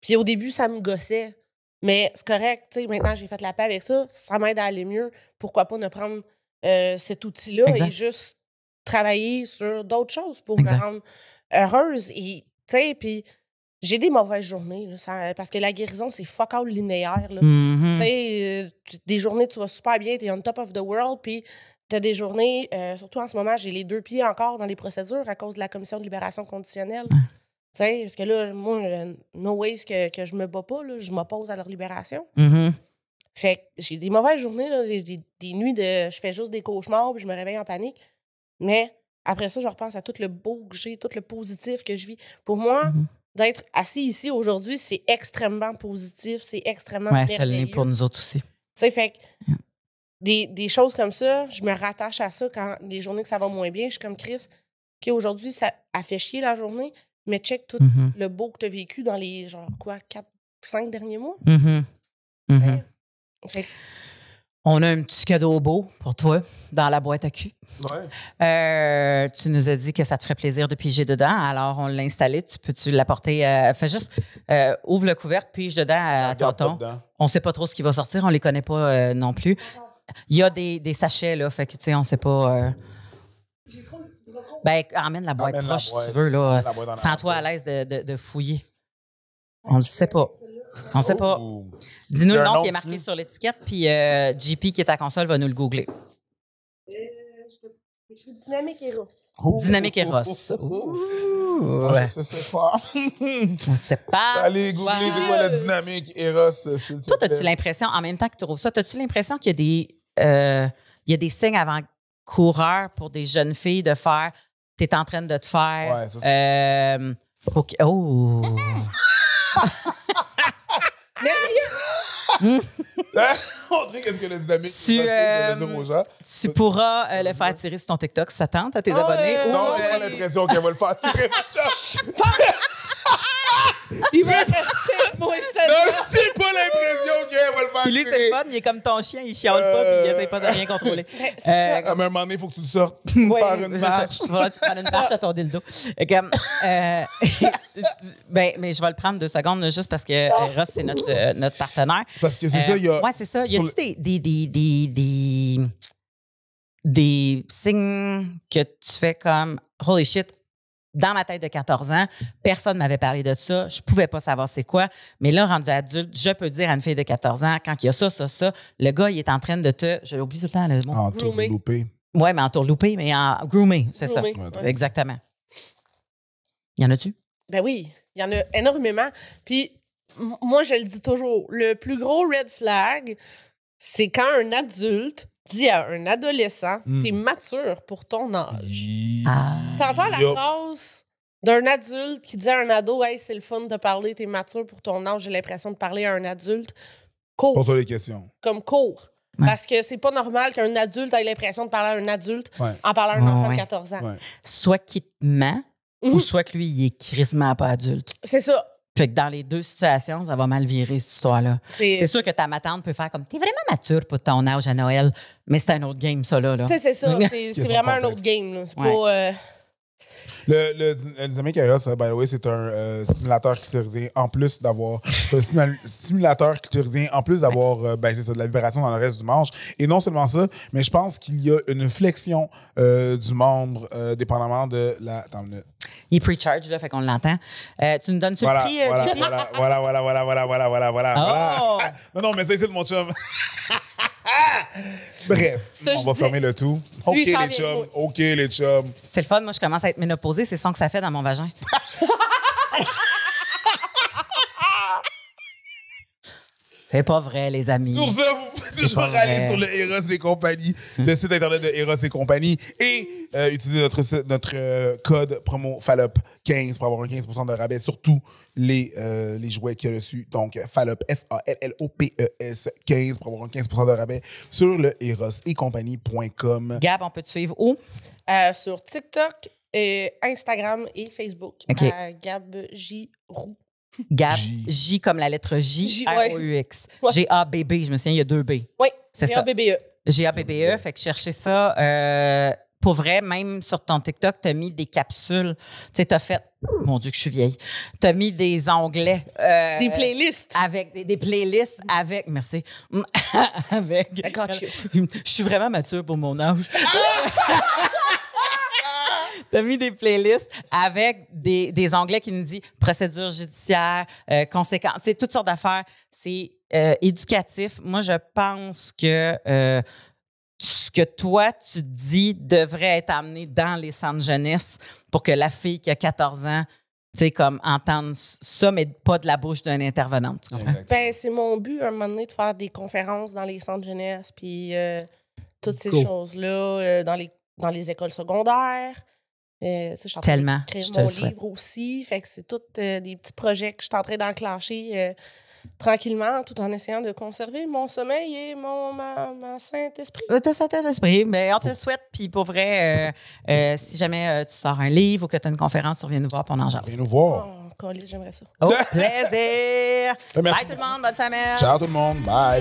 Puis au début, ça me gossait. Mais c'est correct, maintenant j'ai fait la paix avec ça, ça m'aide à aller mieux. Pourquoi pas ne prendre euh, cet outil-là et juste travailler sur d'autres choses pour me rendre heureuse. Et, puis j'ai des mauvaises journées, parce que la guérison, c'est fuck all linéaire. Mm-hmm. Euh, des journées, tu vas super bien, es « on top of the world, puis tu des journées, euh, surtout en ce moment, j'ai les deux pieds encore dans les procédures à cause de la commission de libération conditionnelle. Tu sais, parce que là, moi, no way que, que je me bats pas, je m'oppose à leur libération. Mm-hmm. Fait que j'ai des mauvaises journées, des, nuits de. Je fais juste des cauchemars, puis je me réveille en panique. Mais après ça, je repense à tout le beau que j'ai, tout le positif que je vis. Pour moi, mm-hmm. d'être assis ici aujourd'hui, c'est extrêmement positif, c'est extrêmement. Ouais, ça l'est pour nous autres aussi. Tu sais, fait que des, choses comme ça, je me rattache à ça quand les journées que ça va moins bien. Je suis comme Chris, OK, aujourd'hui, ça a fait chier la journée, mais check tout mm-hmm. le beau que tu as vécu dans les, genre, quoi, quatre, cinq derniers mois. Mm-hmm. Mm-hmm. On a un petit cadeau beau pour toi dans la boîte à cul. Ouais. Euh, tu nous as dit que ça te ferait plaisir de piger dedans, alors on l'a installé. Tu peux-tu l'apporter? Euh, fais juste, euh, ouvre le couvercle, pige dedans à, ah, tonton. On ne sait pas trop ce qui va sortir, on ne les connaît pas euh, non plus. Il y a des, des, sachets, là, fait que, tu sais, on sait pas. Euh. Ben, amène la boîte proche si tu veux, là. Sens-toi à l'aise de, de, fouiller. On le sait pas. On sait pas. Oh. Dis-nous le nom, qui est marqué sur l'étiquette, puis GP euh, JP qui est à console va nous le googler. Euh, dynamique Eros. Ross. Oh. Dynamique eros [LAUGHS] oh, Ouais. Ça, c'est pas. On sait pas. [LAUGHS] Allez, googler, c'est quoi la dynamique Eros, s'il Toi, as-tu l'impression, en même temps que tu trouves ça, as-tu l'impression qu'il y a des euh, y a des signes avant-coureurs pour des jeunes filles de faire tu es en train de te faire. Ouais, euh, Oh! [LAUGHS] oh! qu'est-ce que la dynamique tu, euh, tu pourras euh, le faire tirer sur ton TikTok, ça tente à tes abonnés. Ou... Non, j'ai pas l'impression qu'elle va le faire tirer. [LAUGHS] Il va faire Non, j'ai pas l'impression qu'elle va le faire. Puis c'est le fun, il est comme ton chien, il chiale pas, puis il essaie pas de rien euh, contrôler. [LAUGHS] Euh, à un moment donné, il faut que tu le sortes. [LAUGHS] Ouais, faire une marche. tu prends une marche à ton dildo. Comme, euh, [LAUGHS] ben, mais je vais le prendre deux secondes, juste parce que euh, Ross, c'est euh, notre, partenaire. C'est parce que c'est ça, il y a. Ouais, c'est ça. Il y a des, des, des, des, des signes que tu fais comme holy shit, dans ma tête de 14 ans, personne ne m'avait parlé de ça. Je pouvais pas savoir c'est quoi. Mais là, rendu adulte, je peux dire à une fille de 14 ans, quand il y a ça, ça, ça, le gars, il est en train de te. Je l'oublie tout le temps, le mot. En loupé. Oui, mais en loupé, mais en grooming, c'est ça. Exactement. Y en a-tu? Ben oui, il y en a énormément. Puis, moi, je le dis toujours, le plus gros red flag, c'est quand un adulte dit à un adolescent, hmm. t'es mature pour ton âge. Ah. T'entends la phrase d'un adulte qui dit à un ado, hey, c'est le fun de parler, t'es mature pour ton âge, j'ai l'impression de parler à un adulte. Cours. toi les questions. Comme cours. Parce que c'est pas normal qu'un adulte ait l'impression de parler à un adulte en parlant à un enfant de 14 ans. Soit qu'il te ment, ou mhm. soit que lui, il est crissement pas adulte. C'est ça. Fait que dans les deux situations, ça va mal virer, cette histoire-là. C'est sûr que ta matante peut faire comme T'es vraiment mature pour ton âge à Noël, mais c'est un autre game, ça, là. c'est ça. [LAUGHS] c'est vraiment un autre game. C'est pas. Euh, le, le, by the way, c'est un euh, simulateur clitoridien en plus d'avoir. simulateur clitoridien en plus d'avoir euh, ben, de la libération dans le reste du manche. Et non seulement ça, mais je pense qu'il y a une flexion euh, du membre dépendamment de la. Attends, Il pre-charge, là, fait qu'on l'entend. tu nous donnes ce voilà, prix. Voilà, voilà, voilà, voilà, voilà, voilà, voilà, oh! ah, non, non, mais ça, c'est de mon chum. [LAUGHS] [LAUGHS] Bref, on va fermer le tout. OK, les chums. OK, les chums. C'est le fun, moi je commence à être ménopausée, c'est le que ça fait dans mon vagin. [LAUGHS] C'est pas vrai, les amis. Sur ça, vous pouvez toujours aller sur le Eros et compagnie, le hum. site internet de Eros et compagnie, et euh, utiliser notre, notre euh, code promo FALLOP 15 pour avoir un 15% de rabais sur tous les, euh, les jouets qu'il y a dessus. Donc, FALLOP, F-A-L-L-O-P-E-S 15 pour avoir un 15% de rabais sur le Eros et compagnie.com. Gab, on peut te suivre où? sur TikTok, et Instagram et Facebook Gab J. Gab, J. comme la lettre J, J o u x a b b je me souviens, il y a deux B. Oui, c'est ça. G-A-B-B-E. g a b b e. e, fait que chercher ça. Euh, pour vrai, même sur ton TikTok, tu as mis des capsules. Tu sais, tu fait, mon Dieu, que je suis vieille, tu as mis des onglets. Euh, des playlists. Avec des, des playlists avec. Merci. [LAUGHS] avec. [LAUGHS] Je suis vraiment mature pour mon âge. Ah! T'as mis des playlists avec des, Anglais onglets qui nous disent procédure judiciaire, euh, conséquences, c'est toutes sortes d'affaires. C'est euh, éducatif. Moi, je pense que euh, ce que toi, tu dis devrait être amené dans les centres jeunesse pour que la fille qui a 14 ans tu sais, comme entendre ça, mais pas de la bouche d'un intervenant. Ben, c'est mon but, à un moment donné, de faire des conférences dans les centres jeunesse, puis toutes ces choses-là, dans, les, dans les écoles secondaires. Euh, ça, Tellement. je te mon le livre aussi. Fait que c'est tous euh, des petits projets que je suis en train d'enclencher euh, tranquillement, tout en essayant de conserver mon sommeil et mon ma, ma Saint-Esprit. ta Saint-Esprit. Mais ben, on te le souhaite. Puis pour vrai, si jamais tu sors un livre ou que tu as une conférence, sur reviens nous voir pendant en jase. Viens nous voir. Oh, j'aimerais ça. Au plaisir! [LAUGHS] Ben, merci. Bye tout le monde, bonne semaine! Ciao tout le monde, bye!